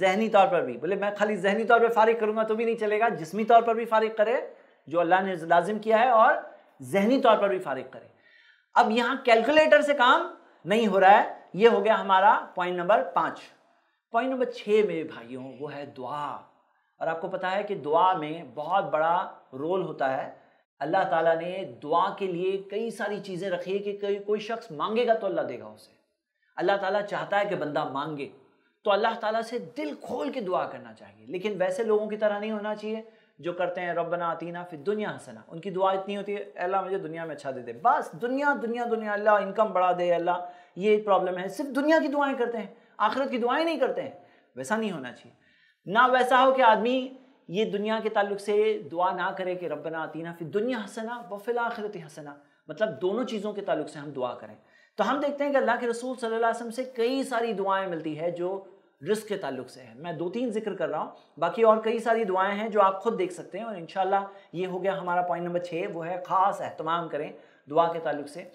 [SPEAKER 1] जहनी तौर पर भी बोले मैं खाली जहनी तौर पर फारिग करूंगा तो भी नहीं चलेगा जिसमी तौर पर भी फारिग करे जो अल्लाह ने लाजिम किया है और जहनी तौर पर भी फारिग करे अब यहाँ कैलकुलेटर से काम नहीं हो रहा है यह हो गया हमारा पॉइंट नंबर पांच पॉइंट नंबर छः मेरे भाइयों वो है दुआ और आपको पता है कि दुआ में बहुत बड़ा रोल होता है अल्लाह ताला ने दुआ के लिए कई सारी चीज़ें रखी है कि कोई कोई शख्स मांगेगा तो अल्लाह देगा उसे अल्लाह ताला चाहता है कि बंदा मांगे तो अल्लाह ताला से दिल खोल के दुआ करना चाहिए लेकिन वैसे लोगों की तरह नहीं होना चाहिए जो करते हैं रबना आतीना फिर दुनिया हंसना उनकी दुआ इतनी होती है अल्लाह मुझे दुनिया में अच्छा दे दे बस दुनिया दुनिया दुनिया अल्लाह इनकम बढ़ा दे अल्लाह ये प्रॉब्लम है सिर्फ दुनिया की दुआएं करते हैं आखिरत की दुआएं नहीं करते हैं वैसा नहीं होना चाहिए ना वैसा हो कि आदमी ये दुनिया के ताल्लुक से दुआ ना करे कि रबना आतीना फिर दुनिया हसना व फिल आखिरत हसना मतलब दोनों चीज़ों के ताल्लुक से हम दुआ करें तो हम देखते हैं कि अल्लाह के रसूल सल्लल्लाहु अलैहि वसल्लम से कई सारी दुआएं मिलती है जो रिस्क के ताल्लुक से है मैं दो तीन जिक्र कर रहा हूँ बाकी और कई सारी दुआएं हैं जो आप खुद देख सकते हैं और इन ये हो गया हमारा पॉइंट नंबर छः वो है ख़ास अहतमाम करें दुआ के ताल्लुक से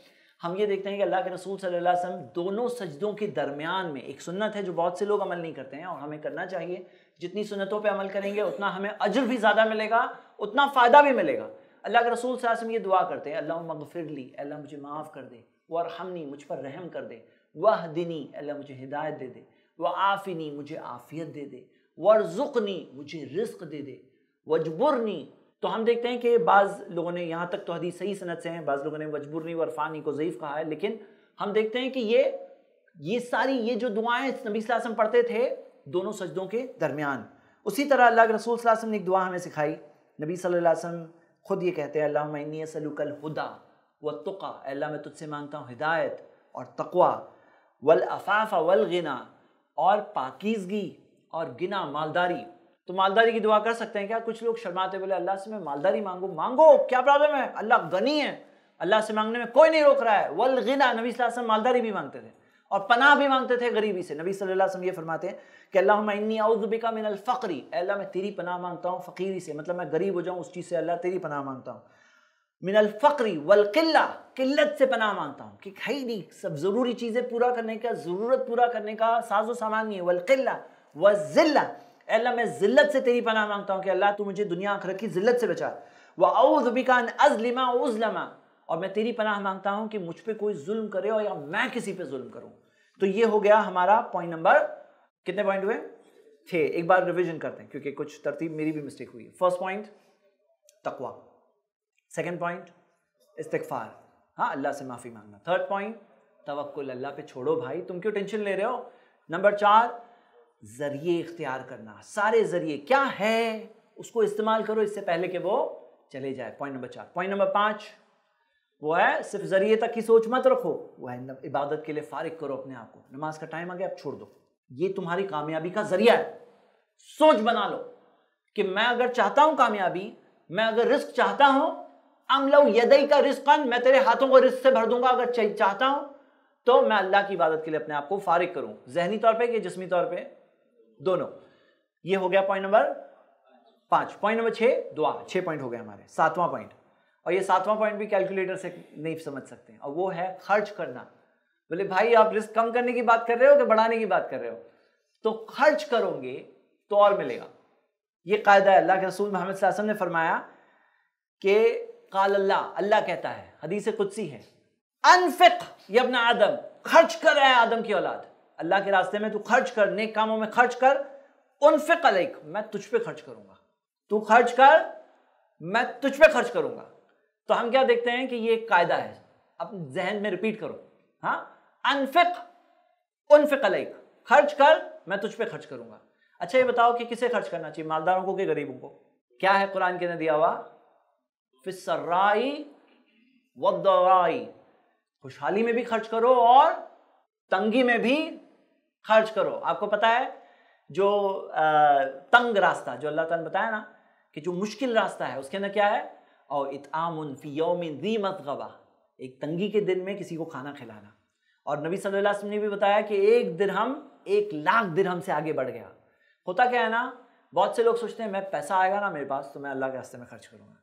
[SPEAKER 1] हम ये देखते हैं कि अल्लाह के रसूल सल्लल्लाहु अलैहि वसल्लम दोनों सजदों के दरमियान में एक सुन्नत है जो बहुत से लोग अमल नहीं करते हैं और हमें करना चाहिए जितनी सुन्नतों पे अमल करेंगे उतना हमें अजर भी ज़्यादा मिलेगा उतना फ़ायदा भी मिलेगा अल्लाह के रसूल वसल्लम ये दुआ करते हैं अल्लाह मगफिर ली अल्लाह मुझे माफ़ कर दे वर हमनी मुझ पर रहम कर दे वह दिनी अल्लाह मुझे हिदायत दे दे वह आफ़िनी मुझे आफ़ियत दे दे वर्जुकनी मुझे रिस्क दे दे वजबुरनी तो हम देखते हैं कि बाज़ लोगों ने यहाँ तक तो हदीस सही सनत से हैं बाज़ लोगों ने मजबूरनी वरफ़ानी को ज़यीफ़ कहा है लेकिन हम देखते हैं कि ये ये सारी ये जो दुआएं नबी वसम पढ़ते थे दोनों सजदों के दरमियान उसी तरह अल्लाह के रसूल वसम ने एक दुआ हमें सिखाई नबी सल्लल्लाहि खुद ये कहते हैं अल्लाह सलुकल हुदा व तुका अल्लाह मैं तुझसे मांगता हूँ हिदायत और तकवा वल अफ़ाफ़ा वल गिना और पाकिजगी और गिना मालदारी तो मालदारी की दुआ कर सकते हैं क्या कुछ लोग शर्माते बोले अल्लाह से मैं मालदारी मांगू मांगो क्या प्रॉब्लम है अल्लाह गनी है अल्लाह से मांगने में कोई नहीं रोक रहा है वल गिना नबी वसल्लम मालदारी भी मांगते थे और पनाह भी मांगते थे गरीबी से नबी सल्लल्लाहु अलैहि वसल्लम ये फरमाते हैं कि अल्लाह इन्नी अउज़बिका मिन अलफ़री अल्लाह मैं तेरी पनाह मांगता हूँ फ़कीरी से मतलब मैं गरीब हो जाऊँ उस चीज़ से अल्लाह तेरी पनाह मांगता हूँ मिन वल वलकिल्ला किल्लत से पनाह मांगता हूँ कि खई नहीं सब ज़रूरी चीज़ें पूरा करने का ज़रूरत पूरा करने का साजो सामान नहीं है वलकिल्ला वज़िल्ला अल्लाह मैं जिल्लत से तेरी पनाह मांगता हूँ कि अल्लाह तू मुझे दुनिया आखरत की जिल्लत से बचा वह अवजुबिका अजलिमा उजलमा और मैं तेरी पनाह मांगता हूँ कि मुझ पर कोई जुल्म करे और या मैं किसी पर जुल्म करूँ तो ये हो गया हमारा पॉइंट नंबर कितने पॉइंट हुए थे एक बार रिविजन करते हैं क्योंकि कुछ तरतीब मेरी भी मिस्टेक हुई है फर्स्ट पॉइंट तकवा सेकेंड पॉइंट इस्तफार हाँ अल्लाह से माफ़ी मांगना थर्ड पॉइंट तवक्ल अल्लाह पे छोड़ो भाई तुम क्यों टेंशन ले रहे हो नंबर चार ज़रिए इख्तियार करना सारे ज़रिए क्या है उसको इस्तेमाल करो इससे पहले कि वो चले जाए पॉइंट नंबर चार पॉइंट नंबर पाँच वो है सिर्फ ज़रिए तक की सोच मत रखो वो है इबादत के लिए फारिग करो अपने आप को नमाज का टाइम आ गया आप छोड़ दो ये तुम्हारी कामयाबी का ज़रिया है सोच बना लो कि मैं अगर चाहता हूँ कामयाबी मैं अगर रिस्क चाहता हूँ लो यदई का रिस्कन मैं तेरे हाथों को रिस्क से भर दूंगा अगर चाहता हूँ तो मैं अल्लाह की इबादत के लिए अपने आप को फारिग करूँ जहनी तौर पर कि जिसमी तौर पर दोनों ये हो गया पॉइंट नंबर पांच पॉइंट नंबर छः दुआ छह पॉइंट हो गया हमारे सातवां पॉइंट और ये सातवां पॉइंट भी कैलकुलेटर से नहीं समझ सकते हैं और वो है खर्च करना बोले भाई आप रिस्क कम करने की बात कर रहे हो कि बढ़ाने की बात कर रहे हो तो खर्च करोगे तो और मिलेगा ये कायदा है अल्लाह के रसूल मोहम्मद वसल्लम ने फरमाया कि काल अल्लाह अल्लाह कहता है हदीस कुदसी है अनफिक ये अपना आदम खर्च कर रहा है आदम की औलाद अल्लाह के रास्ते में तू खर्च कर नेक कामों में खर्च कर फिकल एक मैं तुझ पे खर्च करूंगा तू खर्च कर मैं तुझ पे खर्च करूंगा तो हम क्या देखते हैं कि ये एक कायदा है अपने जहन में रिपीट करो हाँ अनफिक फिकल एक खर्च कर मैं तुझ पे खर्च करूंगा अच्छा ये बताओ कि किसे खर्च करना चाहिए मालदारों को कि गरीबों को क्या है कुरान के ने दिया हुआ फिसराई वाई खुशहाली में भी खर्च करो और तंगी में भी खर्च करो आपको पता है जो तंग रास्ता जो अल्लाह ताला ने बताया ना कि जो मुश्किल रास्ता है उसके अंदर क्या है और इतामुन फी योमिन दी एक तंगी के दिन में किसी को खाना खिलाना और नबी सल्लल्लाहु अलैहि वसल्लम ने भी बताया कि एक दिरहम एक लाख दिरहम से आगे बढ़ गया होता क्या है ना बहुत से लोग सोचते हैं मैं पैसा आएगा ना मेरे पास तो मैं अल्लाह के रास्ते में खर्च करूँगा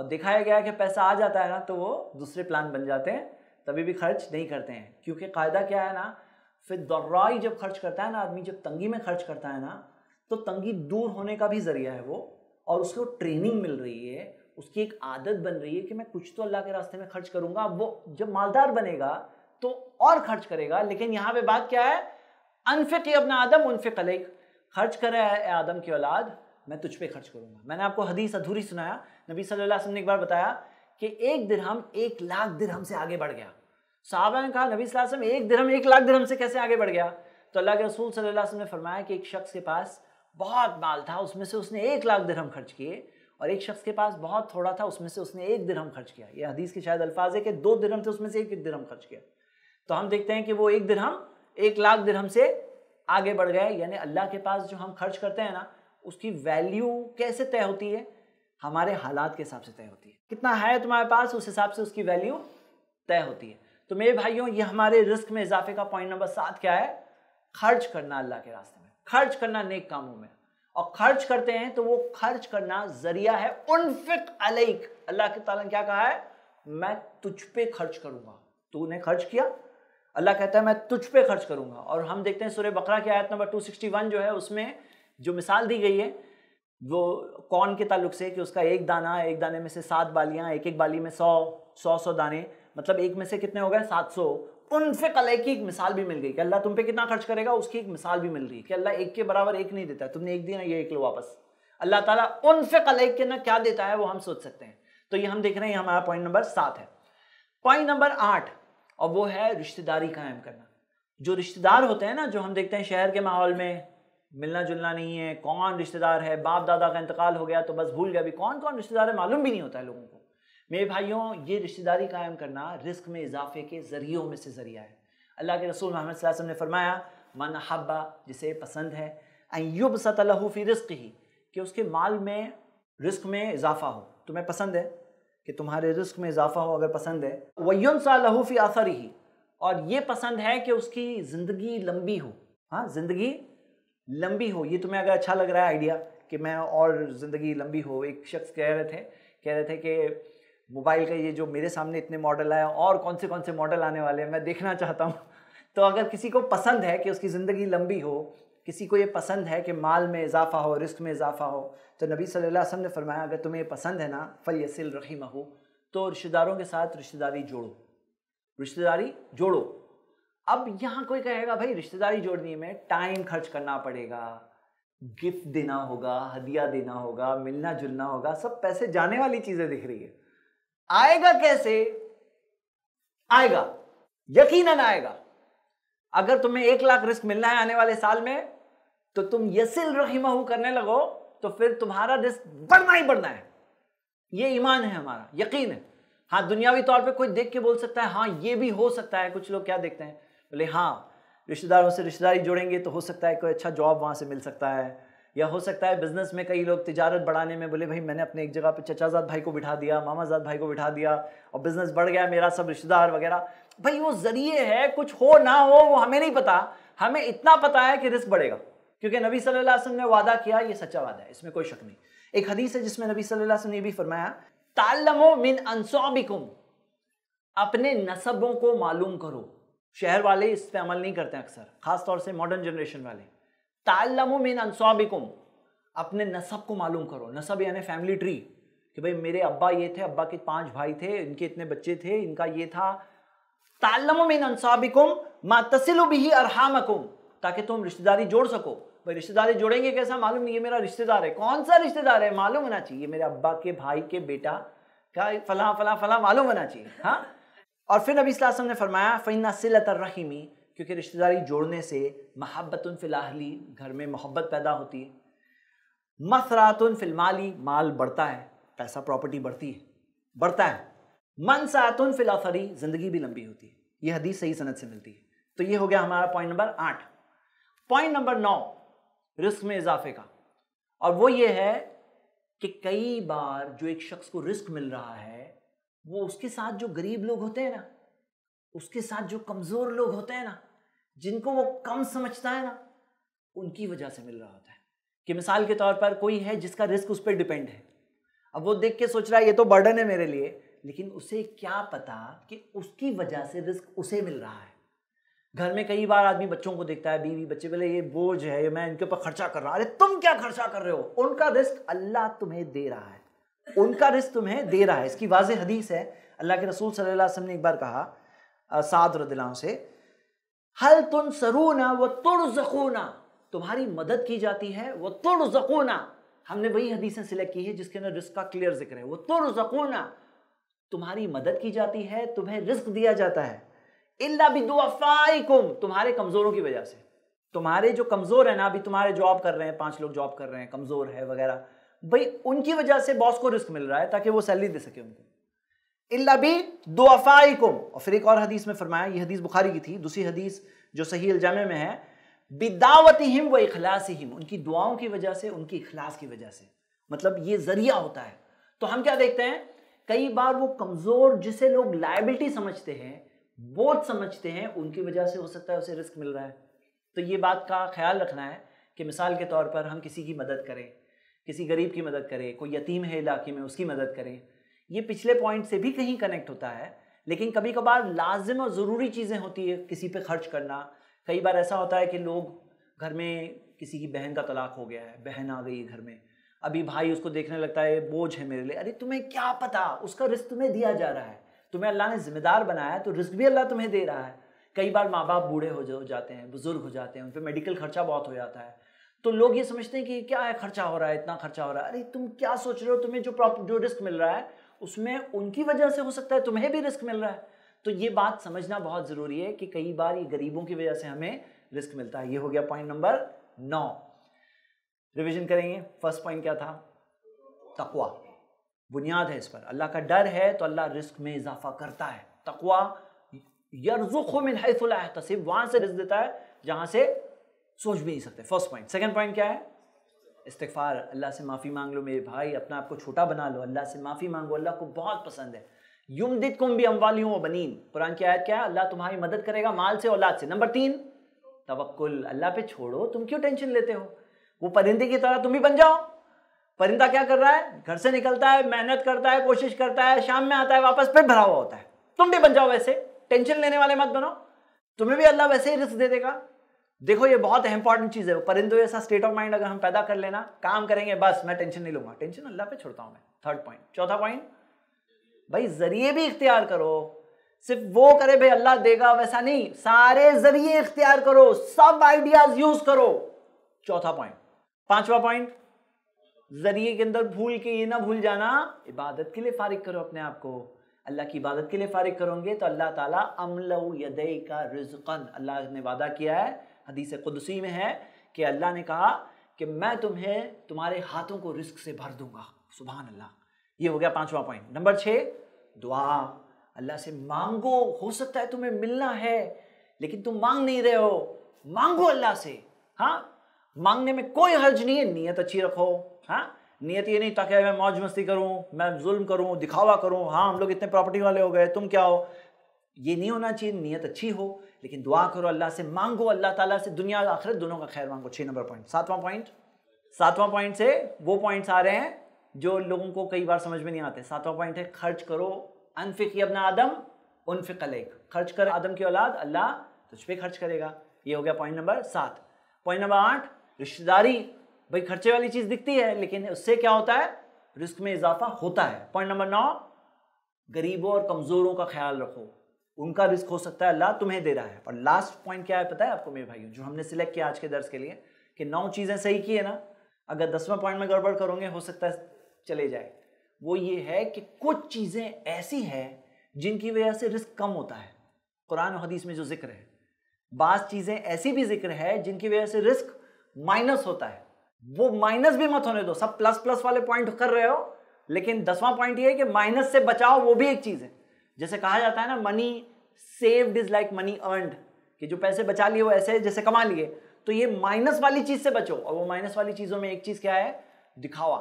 [SPEAKER 1] और दिखाया गया कि पैसा आ जाता है ना तो वो दूसरे प्लान बन जाते हैं तभी भी खर्च नहीं करते हैं क्योंकि कायदा क्या है ना फिर दर्राई जब खर्च करता है ना आदमी जब तंगी में खर्च करता है ना तो तंगी दूर होने का भी जरिया है वो और उसको ट्रेनिंग मिल रही है उसकी एक आदत बन रही है कि मैं कुछ तो अल्लाह के रास्ते में खर्च करूंगा वो जब मालदार बनेगा तो और खर्च करेगा लेकिन यहाँ पे बात क्या है अनफिक अपना आदम उनफिक अलग खर्च करे आदम की औलाद मैं तुझ पे खर्च करूंगा मैंने आपको हदीस अधूरी सुनाया नबी सल्लल्लाहु अलैहि वसल्लम ने एक बार बताया कि एक दिरहम एक लाख दिरहम से आगे बढ़ गया साहबा ने कहा नबी वसल्लम एक धर्म एक लाख धर्म से कैसे आगे बढ़ गया तो अल्लाह के रसूल सल्लल्लाहु अलैहि वसल्लम ने फरमाया कि एक शख्स के पास बहुत माल था उसमें से उसने एक लाख धर्म खर्च किए और एक शख्स के पास बहुत थोड़ा था उसमें से उसने एक धर्म खर्च किया ये हदीस के शायद अल्फाज है कि दो धर्म थे उसमें से एक एक धर्म खर्च किया तो हम देखते हैं कि वो एक धर्म एक लाख धर्म से आगे बढ़ गए यानी अल्लाह के पास जो हम खर्च करते हैं ना उसकी वैल्यू कैसे तय होती है हमारे हालात के हिसाब से तय होती है कितना है तुम्हारे पास उस हिसाब से उसकी वैल्यू तय होती है तो मेरे भाइयों ये हमारे रिस्क में इजाफे का पॉइंट नंबर सात क्या है खर्च करना अल्लाह के रास्ते में खर्च करना नेक कामों में और खर्च करते हैं तो वो खर्च करना जरिया है उनफिक अलैक अल्लाह के ताला ने क्या कहा है मैं तुझ पे खर्च करूंगा तूने खर्च किया अल्लाह कहता है मैं तुझ पे खर्च करूंगा और हम देखते हैं सूर्य बकरा की आयत नंबर 261 जो है उसमें जो मिसाल दी गई है वो कौन के ताल्लुक से कि उसका एक दाना एक दाने में से सात बालियां एक एक बाली में सौ सौ सौ दाने मतलब एक में से कितने हो गए सात सौ उनफे कलह की एक मिसाल भी मिल गई कि अल्लाह तुम पे कितना खर्च करेगा उसकी एक मिसाल भी मिल गई कि अल्लाह एक के बराबर एक नहीं देता तुमने एक दिया ये एक लो वापस अल्लाह ताला उनफे कलह के ना क्या देता है वो हम सोच सकते हैं तो ये हम देख रहे हैं हमारा पॉइंट नंबर सात है पॉइंट नंबर आठ और वो है रिश्तेदारी कायम करना जो रिश्तेदार होते हैं ना जो हम देखते हैं शहर के माहौल में मिलना जुलना नहीं है कौन रिश्तेदार है बाप दादा का इंतकाल हो गया तो बस भूल गया अभी कौन कौन रिश्तेदार है मालूम भी नहीं होता है लोगों को मेरे भाइयों ये रिश्तेदारी कायम करना रिस्क में इजाफे के ज़रियों में से ज़रिया है अल्लाह के रसूल मोहम्मद वसल्लम ने फरमाया मन हब्बा जिसे पसंद है अयुब सतलहफ़ी रिस्क ही कि उसके माल में रिस्क में इजाफा हो तुम्हें पसंद है कि तुम्हारे रिस्क में इजाफा हो अगर पसंद है वयन सालहफ़ी आसर ही और ये पसंद है कि उसकी ज़िंदगी लंबी हो हाँ ज़िंदगी लंबी हो ये तुम्हें अगर अच्छा लग रहा है आइडिया कि मैं और ज़िंदगी लंबी हो एक शख्स कह रहे थे कह रहे थे कि मोबाइल का ये जो मेरे सामने इतने मॉडल आए और कौन से कौन से मॉडल आने वाले हैं मैं देखना चाहता हूँ तो अगर किसी को पसंद है कि उसकी ज़िंदगी लंबी हो किसी को ये पसंद है कि माल में इजाफा हो रिस्क में इजाफा हो तो नबी सल्लल्लाहु अलैहि वसल्लम ने फरमाया अगर तुम्हें ये पसंद है ना फल यसिल रही हो तो रिश्तेदारों के साथ रिश्तेदारी जोड़ो रिश्तेदारी जोड़ो अब यहाँ कोई कहेगा भाई रिश्तेदारी जोड़ने में टाइम खर्च करना पड़ेगा गिफ्ट देना होगा हदिया देना होगा मिलना जुलना होगा सब पैसे जाने वाली चीज़ें दिख रही है आएगा कैसे आएगा यकीनन आएगा अगर तुम्हें एक लाख रिस्क मिलना है आने वाले साल में तो तुम यसिल रहीम करने लगो तो फिर तुम्हारा रिस्क बढ़ना ही बढ़ना है ये ईमान है हमारा यकीन है हाँ दुनियावी तौर पे कोई देख के बोल सकता है हाँ ये भी हो सकता है कुछ लोग क्या देखते हैं बोले हाँ रिश्तेदारों से रिश्तेदारी जोड़ेंगे तो हो सकता है कोई अच्छा जॉब वहाँ से मिल सकता है या हो सकता है बिज़नेस में कई लोग तिजारत बढ़ाने में बोले भाई मैंने अपने एक जगह पे चचाजाद भाई को बिठा दिया मामाजाद भाई को बिठा दिया और बिज़नेस बढ़ गया मेरा सब रिश्तेदार वगैरह भाई वो ज़रिए है कुछ हो ना हो वो हमें नहीं पता हमें इतना पता है कि रिस्क बढ़ेगा क्योंकि नबी सल्लल्लाहु अलैहि वसल्लम ने वादा किया ये सच्चा वादा है इसमें कोई शक नहीं एक हदीस है जिसमें नबी सल्लल्लाहु अलैहि वसल्लम ने भी फरमाया तालमो मिन अपने नसबों को मालूम करो शहर वाले इस पर अमल नहीं करते अक्सर खासतौर से मॉडर्न जनरेशन वाले तालमो मिन अनसाबिकुम अपने नसब को मालूम करो नसब यानी फैमिली ट्री कि भाई मेरे अब्बा ये थे अब्बा के पांच भाई थे इनके इतने बच्चे थे इनका ये था तालमो मिन अनसाबिकुम मा तसिलु बिही अरहामकुम ताकि तुम रिश्तेदारी जोड़ सको भाई रिश्तेदारी जोड़ेंगे कैसा मालूम नहीं ये मेरा रिश्तेदार है कौन सा रिश्तेदार है मालूम होना चाहिए मेरे अब्बा के भाई के बेटा क्या फला फला फला मालूम होना चाहिए हाँ और फिर नबी वसल्लम ने फरमाया फ़ैना सिलत रहीमी क्योंकि रिश्तेदारी जोड़ने से महब्बत फिलहली घर में मोहब्बत पैदा होती है मसरातन फिलमाली माल बढ़ता है पैसा प्रॉपर्टी बढ़ती है बढ़ता है मनसातन फ़िलाफरी ज़िंदगी भी लंबी होती है यह हदीस सही सनत से मिलती है तो ये हो गया हमारा पॉइंट नंबर आठ पॉइंट नंबर नौ रिस्क में इजाफे का और वो ये है कि कई बार जो एक शख्स को रिस्क मिल रहा है वो उसके साथ जो गरीब लोग होते हैं ना उसके साथ जो कमज़ोर लोग होते हैं ना जिनको वो कम समझता है ना उनकी वजह से मिल रहा होता है कि मिसाल के तौर पर कोई है जिसका रिस्क उस पर डिपेंड है अब वो देख के सोच रहा है ये तो बर्डन है मेरे लिए लेकिन उसे क्या पता कि उसकी वजह से रिस्क उसे मिल रहा है घर में कई बार आदमी बच्चों को देखता है बीवी बच्चे बोले ये बोझ है ये मैं इनके ऊपर खर्चा कर रहा हूँ अरे तुम क्या खर्चा कर रहे हो उनका रिस्क अल्लाह तुम्हें दे रहा है उनका रिस्क तुम्हें दे रहा है इसकी वाज हदीस है अल्लाह के रसूल सल्लल्लाहु अलैहि वसल्लम ने एक बार कहा साद रदिल्लाहु से हल तुन सरूना व जखूना तुम्हारी मदद की जाती है वह तुरजकूना हमने वही हदीसें सिलेक्ट की है जिसके अंदर रिस्क का क्लियर जिक्र है वह जखूना तुम्हारी मदद की जाती है तुम्हें रिस्क दिया जाता है इल्ला कुम तुम्हारे कमज़ोरों की वजह से तुम्हारे जो कमज़ोर है ना अभी तुम्हारे जॉब कर रहे हैं पांच लोग जॉब कर रहे हैं कमज़ोर है वगैरह भाई उनकी वजह से बॉस को रिस्क मिल रहा है ताकि वो सैलरी दे सके उनको इल्लाबी दुआफ़ाइकुम और फिर एक और हदीस में फरमाया ये हदीस बुखारी की थी दूसरी हदीस जो सही इल्जामे में है बिदावती हिम व इखलास हिम उनकी दुआओं की वजह से उनकी इखलास की वजह से मतलब ये जरिया होता है तो हम क्या देखते हैं कई बार वो कमज़ोर जिसे लोग लाइबिलिटी समझते हैं बोझ समझते हैं उनकी वजह से हो सकता है उसे रिस्क मिल रहा है तो ये बात का ख्याल रखना है कि मिसाल के तौर पर हम किसी की मदद करें किसी गरीब की मदद करें कोई यतीम है इलाके में उसकी मदद करें ये पिछले पॉइंट से भी कहीं कनेक्ट होता है लेकिन कभी कभार लाजिम और ज़रूरी चीज़ें होती है किसी पे खर्च करना कई बार ऐसा होता है कि लोग घर में किसी की बहन का तलाक हो गया है बहन आ गई है घर में अभी भाई उसको देखने लगता है बोझ है मेरे लिए अरे तुम्हें क्या पता उसका रिस्क तुम्हें दिया जा रहा है तुम्हें अल्लाह ने जिम्मेदार बनाया तो रिस्क भी अल्लाह तुम्हें दे रहा है कई बार माँ बाप बूढ़े हो जाते हैं बुजुर्ग हो जाते हैं उन पर मेडिकल खर्चा बहुत हो जाता है तो लोग ये समझते हैं कि क्या है खर्चा हो रहा है इतना खर्चा हो रहा है अरे तुम क्या सोच रहे हो तुम्हें जो प्रॉप जो रिस्क मिल रहा है उसमें उनकी वजह से हो सकता है तुम्हें भी रिस्क मिल रहा है तो ये बात समझना बहुत ज़रूरी है कि कई बार ये गरीबों की वजह से हमें रिस्क मिलता है ये हो गया पॉइंट नंबर नौ रिविजन करेंगे फर्स्ट पॉइंट क्या था तकवा बुनियाद है इस पर अल्लाह का डर है तो अल्लाह रिस्क में इजाफा करता है तकवा वहां से रिस्क देता है जहां से सोच भी नहीं सकते फर्स्ट पॉइंट सेकेंड पॉइंट क्या है इस्तफ़ार अल्लाह से माफ़ी मांग लो मेरे भाई अपना आपको छोटा बना लो अल्लाह से माफ़ी मांगो अल्लाह को बहुत पसंद है युम दिद कुम भी अम्वालियों हूँ बनीन कुरान की आयत क्या है अल्लाह तुम्हारी मदद करेगा माल से औलाद से नंबर तीन तवक्ल अल्लाह पे छोड़ो तुम क्यों टेंशन लेते हो वो परिंदे की तरह तुम भी बन जाओ परिंदा क्या कर रहा है घर से निकलता है मेहनत करता है कोशिश करता है शाम में आता है वापस पेट भरा हुआ होता है तुम भी बन जाओ वैसे टेंशन लेने वाले मत बनो तुम्हें भी अल्लाह वैसे ही रिस्क दे देगा देखो ये बहुत इंपॉर्टेंट चीज है परिंदो ऐसा स्टेट ऑफ माइंड अगर हम पैदा कर लेना काम करेंगे बस मैं टेंशन नहीं लूंगा टेंशन अल्लाह पे छोड़ता हूं मैं थर्ड पॉइंट चौथा पॉइंट भाई जरिए भी इख्तियार करो सिर्फ वो करे भाई अल्लाह देगा वैसा नहीं सारे जरिए इख्तियार करो सब आइडियाज यूज करो चौथा पॉइंट पांचवा पॉइंट जरिए के अंदर भूल के ये ना भूल जाना इबादत के लिए फारिग करो अपने आप को अल्लाह की इबादत के लिए फारिग करोगे तो अल्लाह ताला अमलऊ यदई का रिजकन अल्लाह ने वादा किया है हदीस कुदसी में है कि अल्लाह ने कहा कि मैं तुम्हें तुम्हारे हाथों को रिस्क से भर दूंगा सुबह अल्लाह ये हो गया पांचवा पॉइंट नंबर छः दुआ अल्लाह से मांगो हो सकता है तुम्हें मिलना है लेकिन तुम मांग नहीं रहे हो मांगो अल्लाह से हाँ मांगने में कोई हर्ज नहीं है नीयत अच्छी रखो हाँ नीयत ये नहीं ताकि मैं मौज मस्ती करूँ मैं जुल्म करूँ दिखावा करूँ हाँ हम लोग इतने प्रॉपर्टी वाले हो गए तुम क्या हो ये नहीं होना चाहिए नीयत अच्छी हो लेकिन दुआ करो अल्लाह से मांगो अल्लाह ताला से दुनिया और आखिरत दोनों का खैर मांगो छः नंबर पॉइंट सातवां पॉइंट सातवां पॉइंट से वो पॉइंट्स आ रहे हैं जो लोगों को कई बार समझ में नहीं आते सातवां पॉइंट है खर्च करो अनफिक अपना आदम उनफिक अलग खर्च कर आदम की औलाद अल्लाह तुझ पर खर्च करेगा ये हो गया पॉइंट नंबर सात पॉइंट नंबर आठ रिश्तेदारी भाई खर्चे वाली चीज़ दिखती है लेकिन उससे क्या होता है रिस्क में इजाफा होता है पॉइंट नंबर नौ गरीबों और कमज़ोरों का ख्याल रखो उनका रिस्क हो सकता है अल्लाह तुम्हें दे रहा है और लास्ट पॉइंट क्या है पता है आपको मेरे भाइयों जो हमने सिलेक्ट किया आज के दर्ज के लिए कि नौ चीज़ें सही की है ना अगर दसवें पॉइंट में गड़बड़ करोगे हो सकता है चले जाए वो ये है कि कुछ चीज़ें ऐसी हैं जिनकी वजह से रिस्क कम होता है कुरान और हदीस में जो जिक्र है बास चीज़ें ऐसी भी जिक्र है जिनकी वजह से रिस्क माइनस होता है वो माइनस भी मत होने दो सब प्लस प्लस वाले पॉइंट कर रहे हो लेकिन दसवां पॉइंट ये है कि माइनस से बचाओ वो भी एक चीज़ है जैसे कहा जाता है ना money saved is like money earned कि जो पैसे बचा लिए वो ऐसे जैसे कमा लिए तो ये माइनस वाली चीज से बचो और वो माइनस वाली चीजों में एक चीज क्या है दिखावा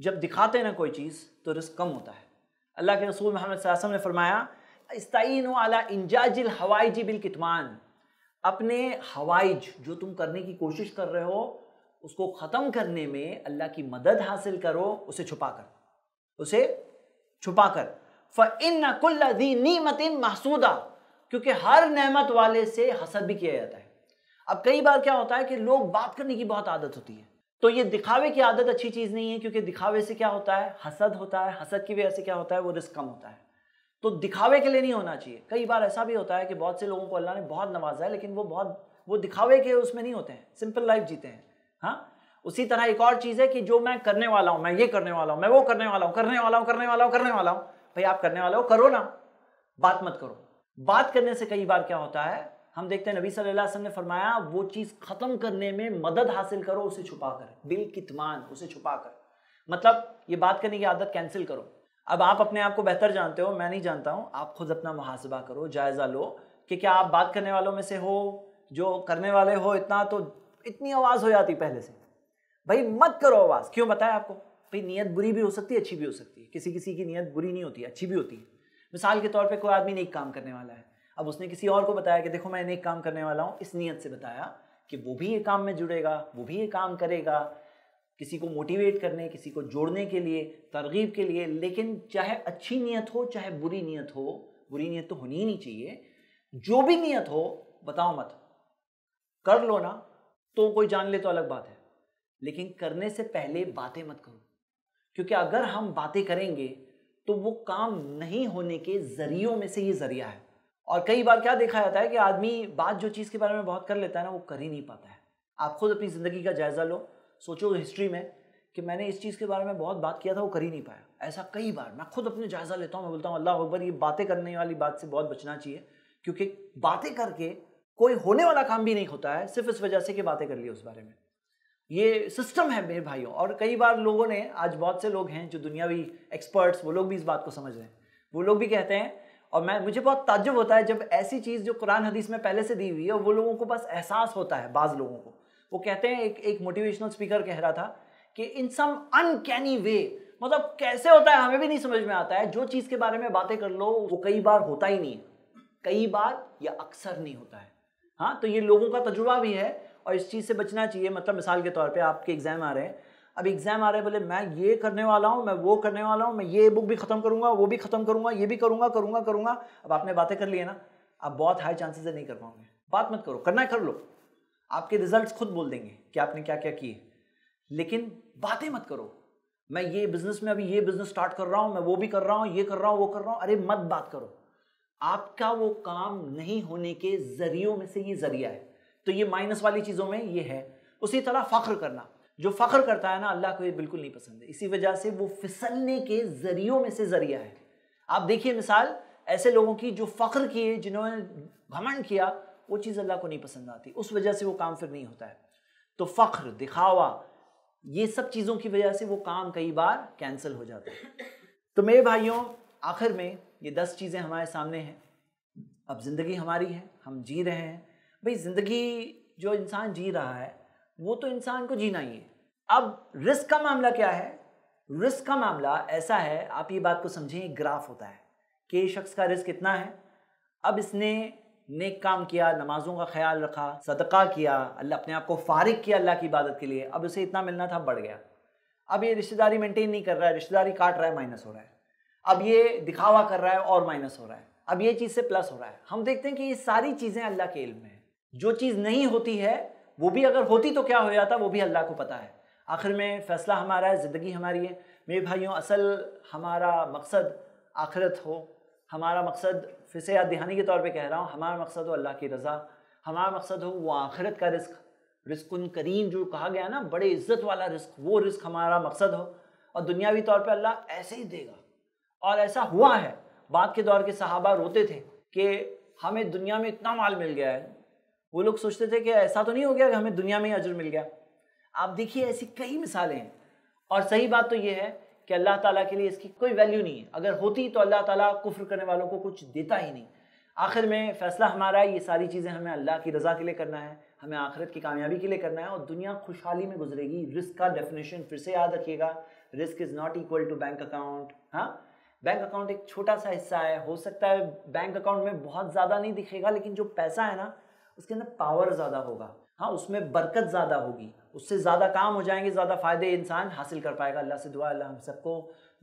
[SPEAKER 1] जब दिखाते हैं ना कोई चीज तो रिस्क कम होता है अल्लाह के रसूल मोहम्मद ने फरमाया इस्तीन वाला इंजाजिल बिल कितमान अपने हवाइज जो तुम करने की कोशिश कर रहे हो उसको ख़त्म करने में अल्लाह की मदद हासिल करो उसे छुपा कर उसे छुपा कर फ़िन नीमत महसूदा क्योंकि हर नमत वाले से हसद भी किया जाता है अब कई बार क्या होता है कि लोग बात करने की बहुत आदत होती है तो ये दिखावे की आदत अच्छी चीज़ नहीं है क्योंकि दिखावे से क्या होता है हसद होता है हसद की वजह से क्या होता है वो रिस्क कम होता है तो दिखावे के लिए नहीं होना चाहिए कई बार ऐसा भी होता है कि बहुत से लोगों को अल्लाह ने बहुत नवाजा है लेकिन वो बहुत वो दिखावे के उसमें नहीं होते हैं सिंपल लाइफ जीते हैं हाँ उसी तरह एक और चीज़ है कि जो मैं करने वाला हूँ मैं ये करने वाला हूँ मैं वो करने वाला हूँ करने वाला हूँ करने वाला हूँ करने वाला हूँ भाई आप करने वाले हो करो ना बात मत करो बात करने से कई बार क्या होता है हम देखते हैं नबी सल्लल्लाहु अलैहि वसल्लम ने फरमाया वो चीज़ ख़त्म करने में मदद हासिल करो उसे छुपा कर बिल कितमान उसे छुपा कर मतलब ये बात करने की आदत कैंसिल करो अब आप अपने आप को बेहतर जानते हो मैं नहीं जानता हूँ आप खुद अपना मुहासबा करो जायज़ा लो कि क्या आप बात करने वालों में से हो जो करने वाले हो इतना तो इतनी आवाज़ हो जाती पहले से भाई मत करो आवाज़ क्यों बताया आपको भाई नीयत बुरी भी हो सकती है अच्छी भी हो सकती किसी किसी की नीयत बुरी नहीं होती अच्छी भी होती है मिसाल के तौर पर कोई आदमी नेक काम करने वाला है अब उसने किसी और को बताया कि देखो मैं नेक काम करने वाला हूँ इस नीयत से बताया कि वो भी ये काम में जुड़ेगा वो भी ये काम करेगा किसी को मोटिवेट करने किसी को जोड़ने के लिए तरगीब के लिए लेकिन चाहे अच्छी नीयत हो चाहे बुरी नीयत हो बुरी नीयत तो होनी ही नहीं चाहिए जो भी नीयत हो बताओ मत कर लो ना तो कोई जान ले तो अलग बात है लेकिन करने से पहले बातें मत करो क्योंकि अगर हम बातें करेंगे तो वो काम नहीं होने के जरियों में से ये जरिया है और कई बार क्या देखा जाता है कि आदमी बात जो चीज़ के बारे में बहुत कर लेता है ना वो कर ही नहीं पाता है आप खुद अपनी ज़िंदगी का जायज़ा लो सोचो हिस्ट्री में कि मैंने इस चीज़ के बारे में बहुत बात किया था वो कर ही नहीं पाया ऐसा कई बार मैं खुद अपने जायज़ा लेता हूँ मैं बोलता हूँ अल्लाह अकबर ये बातें करने वाली बात से बहुत बचना चाहिए क्योंकि बातें करके कोई होने वाला काम भी नहीं होता है सिर्फ इस वजह से कि बातें कर ली उस बारे में ये सिस्टम है मेरे भाइयों और कई बार लोगों ने आज बहुत से लोग हैं जो दुनियावी एक्सपर्ट्स वो लोग भी इस बात को समझ रहे हैं वो लोग भी कहते हैं और मैं मुझे बहुत ताजुब होता है जब ऐसी चीज़ जो कुरान हदीस में पहले से दी हुई है वो लोगों को बस एहसास होता है बाज़ लोगों को वो कहते हैं एक एक मोटिवेशनल स्पीकर कह रहा था कि इन सम अनकैनी वे मतलब कैसे होता है हमें भी नहीं समझ में आता है जो चीज़ के बारे में बातें कर लो वो कई बार होता ही नहीं है कई बार या अक्सर नहीं होता है हाँ तो ये लोगों का तजुर्बा भी है और इस चीज़ से बचना चाहिए मतलब मिसाल के तौर पर आपके एग्ज़ाम आ रहे हैं अब एग्ज़ाम आ रहे हैं बोले मैं ये करने वाला हूँ मैं वो करने वाला हूँ मैं ये बुक भी ख़त्म करूँगा वो भी ख़त्म करूँगा ये भी करूँगा करूँगा करूँगा अब आपने बातें कर लिए ना आप बहुत हाई चांसेस है नहीं कर पाओगे बात मत करो करना है कर लो आपके रिजल्ट्स खुद बोल देंगे कि आपने क्या क्या किए लेकिन बातें मत करो मैं ये बिजनेस में अभी ये बिजनेस स्टार्ट कर रहा हूँ मैं वो भी कर रहा हूँ ये कर रहा हूँ वो कर रहा हूँ अरे मत बात करो आपका वो काम नहीं होने के जरियो में से ये जरिया है तो ये माइनस वाली चीज़ों में ये है उसी तरह फ़ख्र करना जो फ़ख्र करता है ना अल्लाह को ये बिल्कुल नहीं पसंद है इसी वजह से वो फिसलने के जरियों में से ज़रिया है आप देखिए मिसाल ऐसे लोगों की जो फ़ख्र किए जिन्होंने घमंड किया वो चीज़ अल्लाह को नहीं पसंद आती उस वजह से वो काम फिर नहीं होता है तो फ़ख्र दिखावा ये सब चीज़ों की वजह से वो काम कई बार कैंसिल हो जाता है तो मेरे भाइयों आखिर में ये दस चीज़ें हमारे सामने हैं अब ज़िंदगी हमारी है हम जी रहे हैं भाई ज़िंदगी जो इंसान जी रहा है वो तो इंसान को जीना ही है अब रिस्क का मामला क्या है रिस्क का मामला ऐसा है आप ये बात को समझें ग्राफ होता है कि शख्स का रिस्क कितना है अब इसने नेक काम किया नमाज़ों का ख्याल रखा सदका किया अल्लाह अपने आप को फारिग किया अल्लाह की इबादत के लिए अब उसे इतना मिलना था बढ़ गया अब ये रिश्तेदारी मेंटेन नहीं कर रहा है रिश्तेदारी काट रहा है माइनस हो रहा है अब ये दिखावा कर रहा है और माइनस हो रहा है अब ये चीज़ से प्लस हो रहा है हम देखते हैं कि ये सारी चीज़ें अल्लाह के इल्म में जो चीज़ नहीं होती है वो भी अगर होती तो क्या हो जाता वो भी अल्लाह को पता है आखिर में फ़ैसला हमारा है ज़िंदगी हमारी है मेरे भाइयों असल हमारा मकसद आखिरत हो हमारा मकसद से या दिहानी के तौर पे कह रहा हूँ हमारा मकसद हो अल्लाह की रज़ा हमारा मकसद हो वो आखिरत का रिस्क रिस्कुन करीम जो कहा गया ना बड़े इज़्ज़त वाला रिस्क वो रिस्क हमारा मकसद हो और दुनियावी तौर पर अल्लाह ऐसे ही देगा और ऐसा हुआ है बाद के दौर के सहाबा रोते थे कि हमें दुनिया में इतना माल मिल गया है वो लोग सोचते थे कि ऐसा तो नहीं हो गया कि हमें दुनिया में ही अजर मिल गया आप देखिए ऐसी कई मिसालें हैं और सही बात तो ये है कि अल्लाह ताला के लिए इसकी कोई वैल्यू नहीं है अगर होती तो अल्लाह ताला कुफ्र करने वालों को कुछ देता ही नहीं आखिर में फ़ैसला हमारा है ये सारी चीज़ें हमें अल्लाह की रज़ा के लिए करना है हमें आखिरत की कामयाबी के लिए करना है और दुनिया खुशहाली में गुजरेगी रिस्क का डेफिनेशन फिर से याद रखिएगा risk is not equal to bank account हाँ बैंक अकाउंट एक छोटा सा हिस्सा है हो सकता है बैंक अकाउंट में बहुत ज़्यादा नहीं दिखेगा लेकिन जो पैसा है ना उसके अंदर पावर ज़्यादा होगा हाँ उसमें बरकत ज़्यादा होगी उससे ज़्यादा काम हो जाएंगे ज़्यादा फ़ायदे इंसान हासिल कर पाएगा अल्लाह से दुआ अल्लाह हम सबको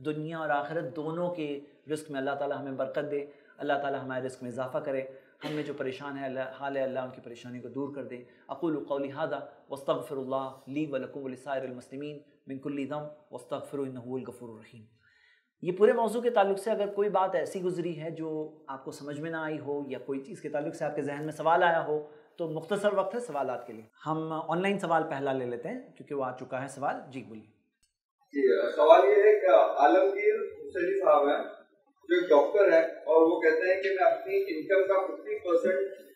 [SPEAKER 1] दुनिया और आखिरत दोनों के रिस्क में अल्लाह ताला हमें बरकत दे अल्लाह ताला हमारे रिस्क में इजाफ़ा करे हमें जो परेशान है अल्लाह हाल अल्लाह उनकी परेशानी को दूर कर दें अकुल कौली हादा वस्तफ़िर ली वलकुमसारमसलिमिन मिनकुल्ली दम वस्तफ़िर गफ़ूर ये पूरे मौजू के तल्ल से अगर कोई बात ऐसी गुजरी है जो आपको समझ में ना आई हो या कोई चीज़ के तल्ल से आपके जहन में सवाल आया हो तो मुख्तसर वक्त है सवाल के लिए हम ऑनलाइन सवाल पहला ले लेते हैं क्योंकि वो आ चुका है सवाल जी बोलिए सवाल ये है कि आलमगीर हुसैनी साहब हैं जो डॉक्टर है और वो कहते हैं कि मैं अपनी इनकम का फिफ्टी परसेंट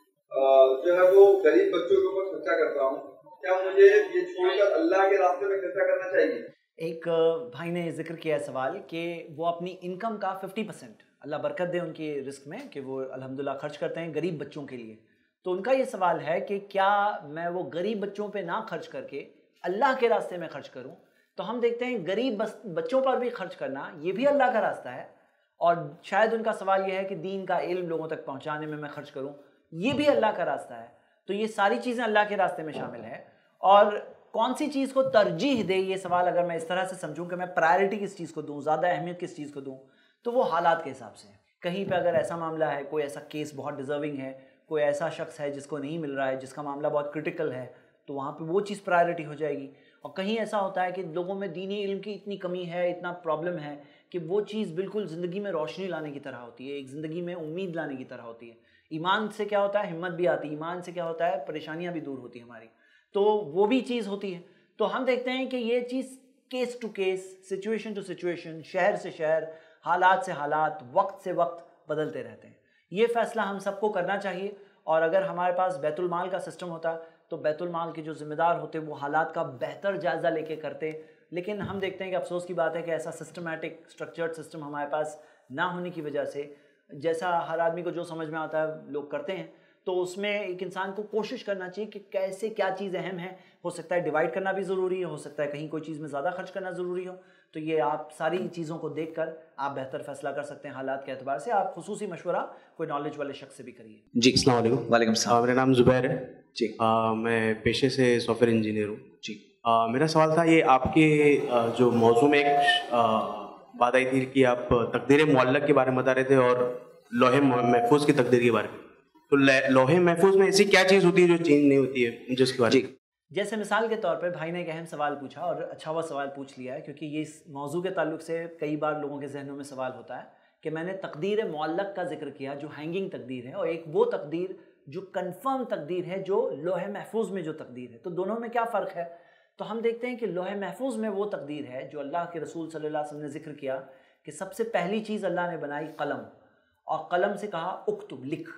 [SPEAKER 1] जो है वो गरीब बच्चों के ऊपर खर्चा करता हूँ क्या मुझे ये छोड़कर अल्लाह के रास्ते में खर्चा करना चाहिए एक भाई ने जिक्र किया सवाल कि वो अपनी इनकम का फिफ्टी परसेंट अल्लाह बरकत दे उनके रिस्क में कि वो अलहमदिल्ला खर्च करते हैं गरीब बच्चों के लिए तो उनका ये सवाल है कि क्या मैं वो गरीब बच्चों पे ना खर्च करके अल्लाह के रास्ते में खर्च करूं तो हम देखते हैं गरीब बच्चों पर भी खर्च करना ये भी अल्लाह का रास्ता है और शायद उनका सवाल यह है कि दीन का इल्म लोगों तक पहुंचाने में मैं खर्च करूं ये भी अल्लाह का रास्ता है तो ये सारी चीज़ें अल्लाह के रास्ते में शामिल है और कौन सी चीज़ को तरजीह दे ये सवाल अगर मैं इस तरह से समझूँ कि मैं प्रायोरिटी किस चीज़ को दूँ ज़्यादा अहमियत किस चीज़ को दूँ तो वो हालात के हिसाब से है कहीं पे अगर ऐसा मामला है कोई ऐसा केस बहुत डिजर्विंग है कोई ऐसा शख्स है जिसको नहीं मिल रहा है जिसका मामला बहुत क्रिटिकल है तो वहाँ पे वो चीज़ प्रायोरिटी हो जाएगी और कहीं ऐसा होता है कि लोगों में दीनी इल्म की इतनी कमी है इतना प्रॉब्लम है कि वो चीज़ बिल्कुल ज़िंदगी में रोशनी लाने की तरह होती है एक ज़िंदगी में उम्मीद लाने की तरह होती है ईमान से क्या होता है हिम्मत भी आती है ईमान से क्या होता है परेशानियाँ भी दूर होती हैं हमारी तो वो भी चीज़ होती है तो हम देखते हैं कि ये चीज़ case to case situation to situation शहर से शहर हालात से हालात वक्त से वक्त बदलते रहते हैं ये फैसला हम सबको करना चाहिए और अगर हमारे पास बैतुलमाल का सिस्टम होता तो बैतुलमाल के जो जिम्मेदार होते वो हालात का बेहतर जायज़ा लेके करते लेकिन हम देखते हैं कि अफसोस की बात है कि ऐसा सिस्टमेटिक स्ट्रक्चर्ड सिस्टम हमारे पास ना होने की वजह से जैसा हर आदमी को जो समझ में आता है लोग करते हैं तो उसमें एक इंसान को कोशिश करना चाहिए कि कैसे क्या चीज़ अहम है हो सकता है डिवाइड करना भी ज़रूरी है हो सकता है कहीं कोई चीज़ में ज़्यादा खर्च करना ज़रूरी हो तो ये आप सारी चीज़ों को देख कर आप बेहतर फैसला कर सकते हैं हालात के अतबार से आप खसूस मशवरा कोई नॉलेज वाले शख्स से भी करिए जी अलैक्म वालेकुम मेरा नाम ज़ुबैर है जी आ, मैं पेशे से सॉफ्टवेयर इंजीनियर हूँ जी आ, मेरा सवाल था ये आपके आ, जो मौजूम में एक बात आई थी कि आप तकदीर मल्ल के बारे में बता रहे थे और लोहे महफूज की तकदीर के बारे में तो लोहे महफूज में ऐसी क्या चीज होती है जो चेंज नहीं होती है जिसके बारे में जैसे मिसाल के तौर पर भाई ने एक अहम सवाल पूछा और अच्छा हुआ सवाल पूछ लिया है क्योंकि ये इस मौजू के तल्ल से कई बार लोगों के जहनों में सवाल होता है कि मैंने तकदीर मौलक का जिक्र किया जो हैंगिंग तकदीर है और एक वो तकदीर जो कन्फर्म तकदीर है जो लोहे महफूज में जो तकदीर है तो दोनों में क्या फ़र्क है तो हम देखते हैं कि लोहे महफूज में वो तकदीर है जो अल्लाह के रसूल सल्ला वसम ने जिक्र किया कि सबसे पहली चीज़ अल्लाह ने बनाई कलम और कलम से कहा उक्तुब लिख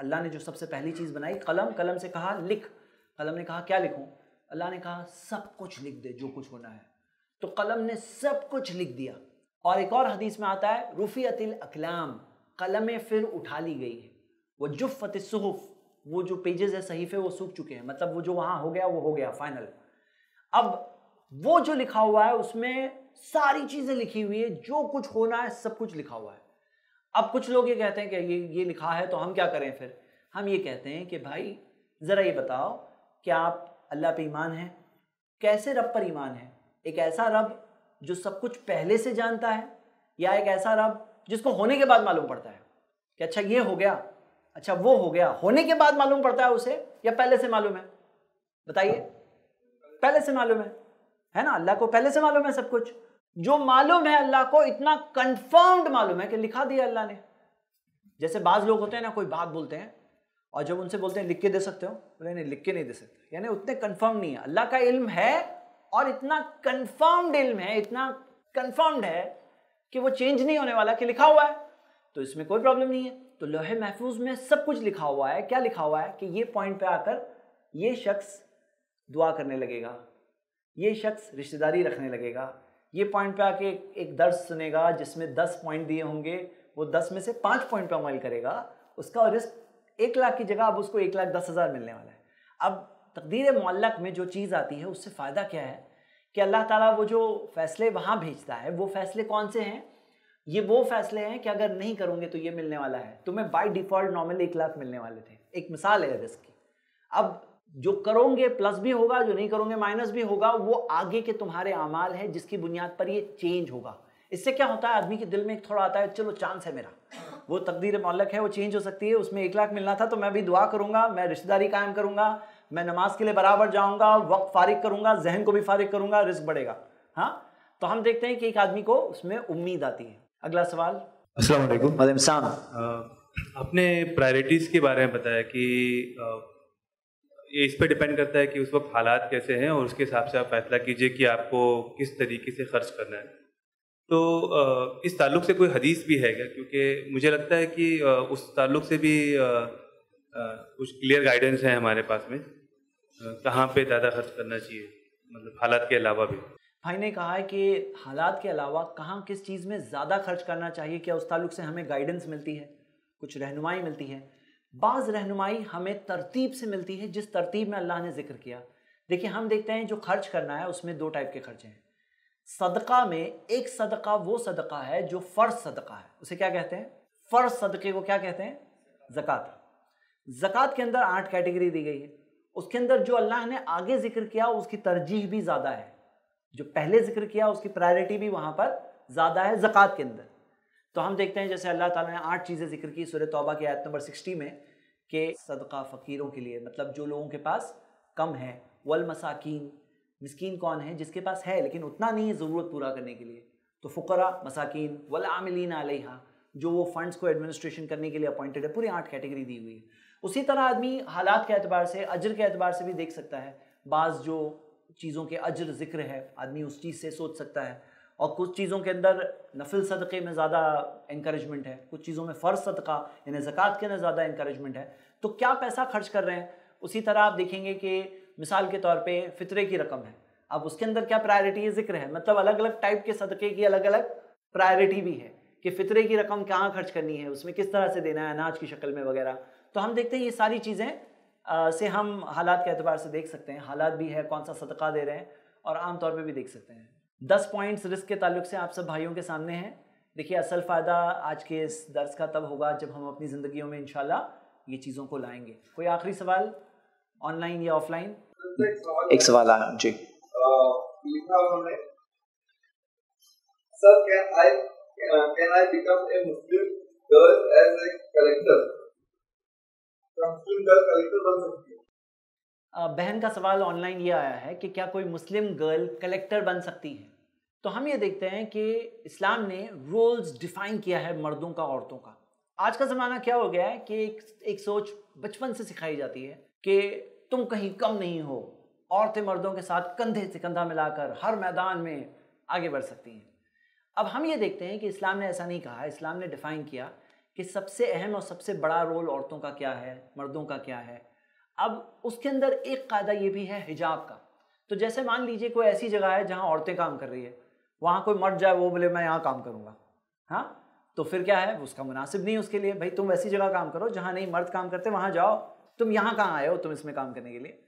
[SPEAKER 1] अल्लाह ने जो सबसे पहली चीज़ बनाई कलम कलम से कहा लिख कलम ने कहा क्या लिखूँ अल्लाह ने कहा सब कुछ लिख दे जो कुछ होना है तो कलम ने सब कुछ लिख दिया और एक और हदीस में आता है रुफ़ियतिल अकलाम कलमें फिर उठा ली गई है वह जुफ़त सहूफ़ वो जो पेजेस है सहीफ़े वो सूख चुके हैं मतलब वो जो वहाँ हो गया वो हो गया फाइनल अब वो जो लिखा हुआ है उसमें सारी चीज़ें लिखी हुई है जो कुछ होना है सब कुछ लिखा हुआ है अब कुछ लोग ये कहते हैं कि ये ये लिखा है तो हम क्या करें फिर हम ये कहते हैं कि भाई ज़रा ये बताओ कि आप अल्लाह पर ईमान हैं कैसे रब पर ईमान है एक ऐसा रब जो सब कुछ पहले से जानता है या एक ऐसा रब जिसको होने के बाद मालूम पड़ता है कि अच्छा ये हो गया अच्छा वो हो गया होने के बाद मालूम पड़ता है उसे या पहले से मालूम है बताइए पहले से मालूम है है ना अल्लाह को पहले से मालूम है सब कुछ जो मालूम है अल्लाह को इतना कंफर्म्ड मालूम है कि लिखा दिया अल्लाह ने जैसे बाज लोग होते हैं ना कोई बात बोलते हैं और जब उनसे बोलते हैं लिख के दे सकते हो बोले नहीं लिख के नहीं दे सकते यानी उतने कन्फर्म नहीं है अल्लाह का इल्म है और इतना कन्फर्म्ड इल्म है इतना कन्फर्म्ड है कि वो चेंज नहीं होने वाला कि लिखा हुआ है तो इसमें कोई प्रॉब्लम नहीं है तो लोहे महफूज में सब कुछ लिखा हुआ है क्या लिखा हुआ है कि ये पॉइंट पे आकर ये शख्स दुआ करने लगेगा ये शख्स रिश्तेदारी रखने लगेगा ये पॉइंट पे आके एक, एक दर्ज सुनेगा जिसमें दस पॉइंट दिए होंगे वो दस में से पाँच पॉइंट पर अमल करेगा उसका रिस्क एक लाख की जगह अब उसको एक लाख दस हज़ार मिलने वाला है अब तकदीर मल्लक में जो चीज़ आती है उससे फ़ायदा क्या है कि अल्लाह ताला वो जो फ़ैसले वहाँ भेजता है वो फ़ैसले कौन से हैं ये वो फ़ैसले हैं कि अगर नहीं करोगे तो ये मिलने वाला है तुम्हें बाई डिफ़ॉल्ट नॉर्मल एक लाख मिलने वाले थे एक मिसाल है रिस्क की अब जो करोगे प्लस भी होगा जो नहीं करोगे माइनस भी होगा वो आगे के तुम्हारे अमाल है जिसकी बुनियाद पर ये चेंज होगा इससे क्या होता है आदमी के दिल में एक थोड़ा आता है चलो चांस है मेरा वो तकदीर मौलक है वो चेंज हो सकती है उसमें एक लाख मिलना था तो मैं भी दुआ करूंगा मैं रिश्तेदारी कायम करूंगा मैं नमाज के लिए बराबर जाऊंगा वक्त फारिग करूंगा जहन को भी फारिग करूंगा रिस्क बढ़ेगा हाँ तो हम देखते हैं कि एक आदमी को उसमें उम्मीद आती है अगला सवाल असल आपने प्रायोरिटीज़ के बारे में बताया कि ये इस पर डिपेंड करता है कि उस वक्त हालात कैसे हैं और उसके हिसाब से आप फैसला कीजिए कि आपको किस तरीके से खर्च करना है तो इस ताल्लुक़ से कोई हदीस भी है क्या क्योंकि मुझे लगता है कि उस ताल्लुक़ से भी कुछ क्लियर गाइडेंस है हमारे पास में कहाँ पे ज़्यादा खर्च करना चाहिए मतलब हालात के अलावा भी भाई ने कहा है कि हालात के अलावा कहाँ किस चीज़ में ज़्यादा खर्च करना चाहिए क्या उस ताल्लुक से हमें गाइडेंस मिलती है कुछ रहनुमाई मिलती है बाज़ रहनुमाई हमें तरतीब से मिलती है जिस तरतीब में अल्लाह ने जिक्र किया देखिए हम देखते हैं जो खर्च करना है उसमें दो टाइप के खर्चे हैं सदका में एक सदका वो सदका है जो फ़र्ज सदका है उसे क्या कहते हैं फ़र्ज सदक़े को क्या कहते हैं ज़क़़त ज़क़़त के अंदर आठ कैटेगरी दी गई है उसके अंदर जो अल्लाह ने आगे जिक्र किया उसकी तरजीह भी ज़्यादा है जो पहले जिक्र किया उसकी प्रायोरिटी भी वहाँ पर ज़्यादा है ज़क़़त के अंदर तो हम देखते हैं जैसे अल्लाह ताला ने आठ चीज़ें जिक्र की सुर तौबा की आयत नंबर सिक्सटी में कि सदका फ़कीरों के लिए मतलब जो लोगों के पास कम है वल मस्किन मिसकीन कौन है जिसके पास है लेकिन उतना नहीं है ज़रूरत पूरा करने के लिए तो फ़ुकरा मसाकिन वल आमिलीन अलहा जो वो फंड्स को एडमिनिस्ट्रेशन करने के लिए अपॉइंटेड है पूरी आठ कैटेगरी दी हुई है उसी तरह आदमी हालात के अतबार से अजर के अतबार से भी देख सकता है बाज़ जो चीज़ों के अजर जिक्र है आदमी उस चीज़ से सोच सकता है और कुछ चीज़ों के अंदर नफिल सदक़े में ज़्यादा इंक्रेजमेंट है कुछ चीज़ों में फ़र्ज सदका यानी ज़क़़त के अंदर ज़्यादा इंक्रेजमेंट है तो क्या पैसा खर्च कर रहे हैं उसी तरह आप देखेंगे कि मिसाल के तौर पर फितरे की रकम है अब उसके अंदर क्या प्रायोरिटी है जिक्र है मतलब अलग अलग टाइप के सदक़े की अलग अलग प्रायोरिटी भी है कि फितरे की रकम कहाँ खर्च करनी है उसमें किस तरह से देना है अनाज की शक्ल में वगैरह तो हम देखते हैं ये सारी चीज़ें से हम हालात के अतबार से देख सकते हैं हालात भी है कौन सा सदका दे रहे हैं और आमतौर पर भी देख सकते हैं दस पॉइंट्स रिस्क के ताल्लुक से आप सब भाइयों के सामने हैं देखिए असल फ़ायदा आज के इस दर्स का तब होगा जब हम अपनी ज़िंदगियों में इनशाला ये चीज़ों को लाएंगे कोई आखिरी सवाल ऑनलाइन या ऑफलाइन एक सवाल आ जी आई बिकम बहन का सवाल ऑनलाइन ये आया है कि क्या कोई मुस्लिम गर्ल कलेक्टर बन सकती है तो हम ये देखते हैं कि इस्लाम ने रोल्स डिफाइन किया है मर्दों का औरतों का आज का ज़माना क्या हो गया है कि एक, एक सोच बचपन से सिखाई जाती है कि तुम कहीं कम नहीं हो औरतें मर्दों के साथ कंधे से कंधा मिलाकर हर मैदान में आगे बढ़ सकती हैं अब हम ये देखते हैं कि इस्लाम ने ऐसा नहीं कहा इस्लाम ने डिफ़ाइन किया कि सबसे अहम और सबसे बड़ा रोल औरतों का क्या है मर्दों का क्या है अब उसके अंदर एक कायदा ये भी है हिजाब का तो जैसे मान लीजिए कोई ऐसी जगह है जहाँ औरतें काम कर रही है वहाँ कोई मर जाए वो बोले मैं यहाँ काम करूँगा हाँ तो फिर क्या है उसका मुनासिब नहीं उसके लिए भाई तुम वैसी जगह काम करो जहाँ नहीं मर्द काम करते वहाँ जाओ तुम यहाँ कहाँ आए हो तुम इसमें काम करने के लिए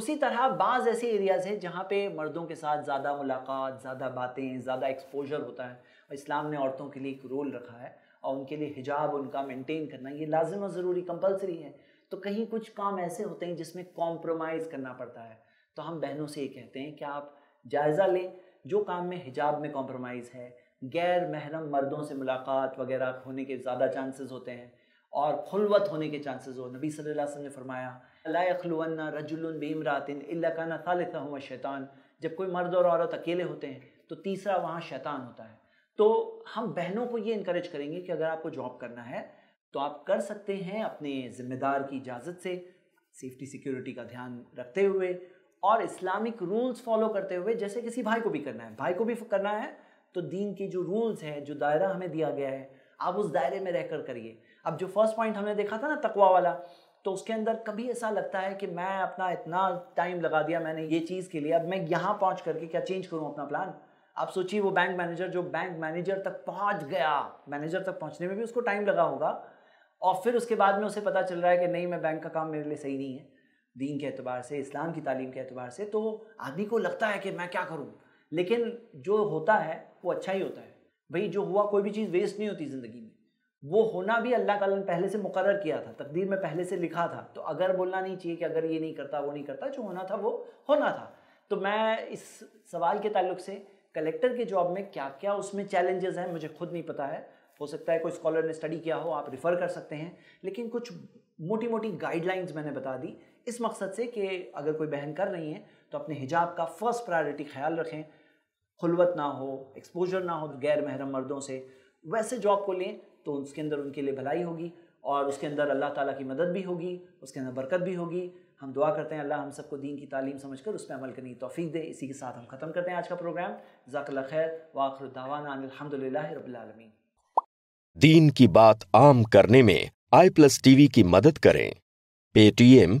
[SPEAKER 1] उसी तरह बाज़ ऐसे एरियाज़ हैं जहाँ पे मर्दों के साथ ज़्यादा मुलाकात ज़्यादा बातें ज़्यादा एक्सपोजर होता है और इस्लाम ने औरतों के लिए एक रोल रखा है और उनके लिए हिजाब उनका मेंटेन करना ये लाजम और ज़रूरी कंपलसरी है तो कहीं कुछ काम ऐसे होते हैं जिसमें कॉम्प्रोमाइज़ करना पड़ता है तो हम बहनों से ये कहते हैं कि आप जायज़ा लें जो काम में हिजाब में कॉम्प्रोमाइज़ है गैर महरम मर्दों से मुलाकात वगैरह होने के ज़्यादा चांसेस होते हैं और खुलवत होने के चांसेस हो नबी सल्लल्लाहु अलैहि वसल्लम ने फरमाया लाखलवन्ना रजुल बेमरातिन इल्लाकाना खालिद हुआ शैतान जब कोई मर्द और औरत अकेले होते हैं तो तीसरा वहाँ शैतान होता है तो हम बहनों को ये इनक्रेज करेंगे कि अगर आपको जॉब करना है तो आप कर सकते हैं अपने ज़िम्मेदार की इजाज़त से सेफ्टी सिक्योरिटी का ध्यान रखते हुए और इस्लामिक रूल्स फॉलो करते हुए जैसे किसी भाई को भी करना है भाई को भी करना है तो दीन के जो रूल्स हैं जो दायरा हमें दिया गया है आप उस दायरे में कर करिए अब जो फर्स्ट पॉइंट हमने देखा था ना तकवा वाला तो उसके अंदर कभी ऐसा लगता है कि मैं अपना इतना टाइम लगा दिया मैंने ये चीज़ के लिए अब मैं यहाँ पहुँच करके क्या चेंज करूँ अपना प्लान आप सोचिए वो बैंक मैनेजर जो बैंक मैनेजर तक पहुँच गया मैनेजर तक पहुँचने में भी उसको टाइम लगा होगा और फिर उसके बाद में उसे पता चल रहा है कि नहीं मैं बैंक का काम मेरे लिए सही नहीं है दीन के अतबार से इस्लाम की तालीम के अतबार से तो आदमी को लगता है कि मैं क्या करूँ लेकिन जो होता है वो अच्छा ही होता है भाई जो हुआ कोई भी चीज़ वेस्ट नहीं होती ज़िंदगी में वो होना भी अल्लाह ताला ने पहले से मुकर किया था तकदीर में पहले से लिखा था तो अगर बोलना नहीं चाहिए कि अगर ये नहीं करता वो नहीं करता जो होना था वो होना था तो मैं इस सवाल के ताल्लुक से कलेक्टर के जॉब में क्या क्या उसमें चैलेंजेस हैं मुझे खुद नहीं पता है हो सकता है कोई स्कॉलर ने स्टडी किया हो आप रिफ़र कर सकते हैं लेकिन कुछ मोटी मोटी गाइडलाइंस मैंने बता दी इस मकसद से कि अगर कोई बहन कर रही हैं तो अपने हिजाब का फर्स्ट प्रायोरिटी ख्याल रखें खुलवत ना हो एक्सपोजर ना हो गैर महरम मर्दों से वैसे जॉब को लें तो उसके अंदर उनके लिए भलाई होगी और उसके अंदर अल्लाह ताला की मदद भी होगी उसके अंदर बरकत भी होगी हम दुआ करते हैं अल्लाह हम सबको दीन की तालीम समझ कर उस पर अमल करने की तोफ़ी दे इसी के साथ हम ख़त्म करते हैं आज का प्रोग्राम जकल खैर वाखर दावाना रबालमीन दीन की बात आम करने में आई प्लस टीवी की मदद करें पेटीएम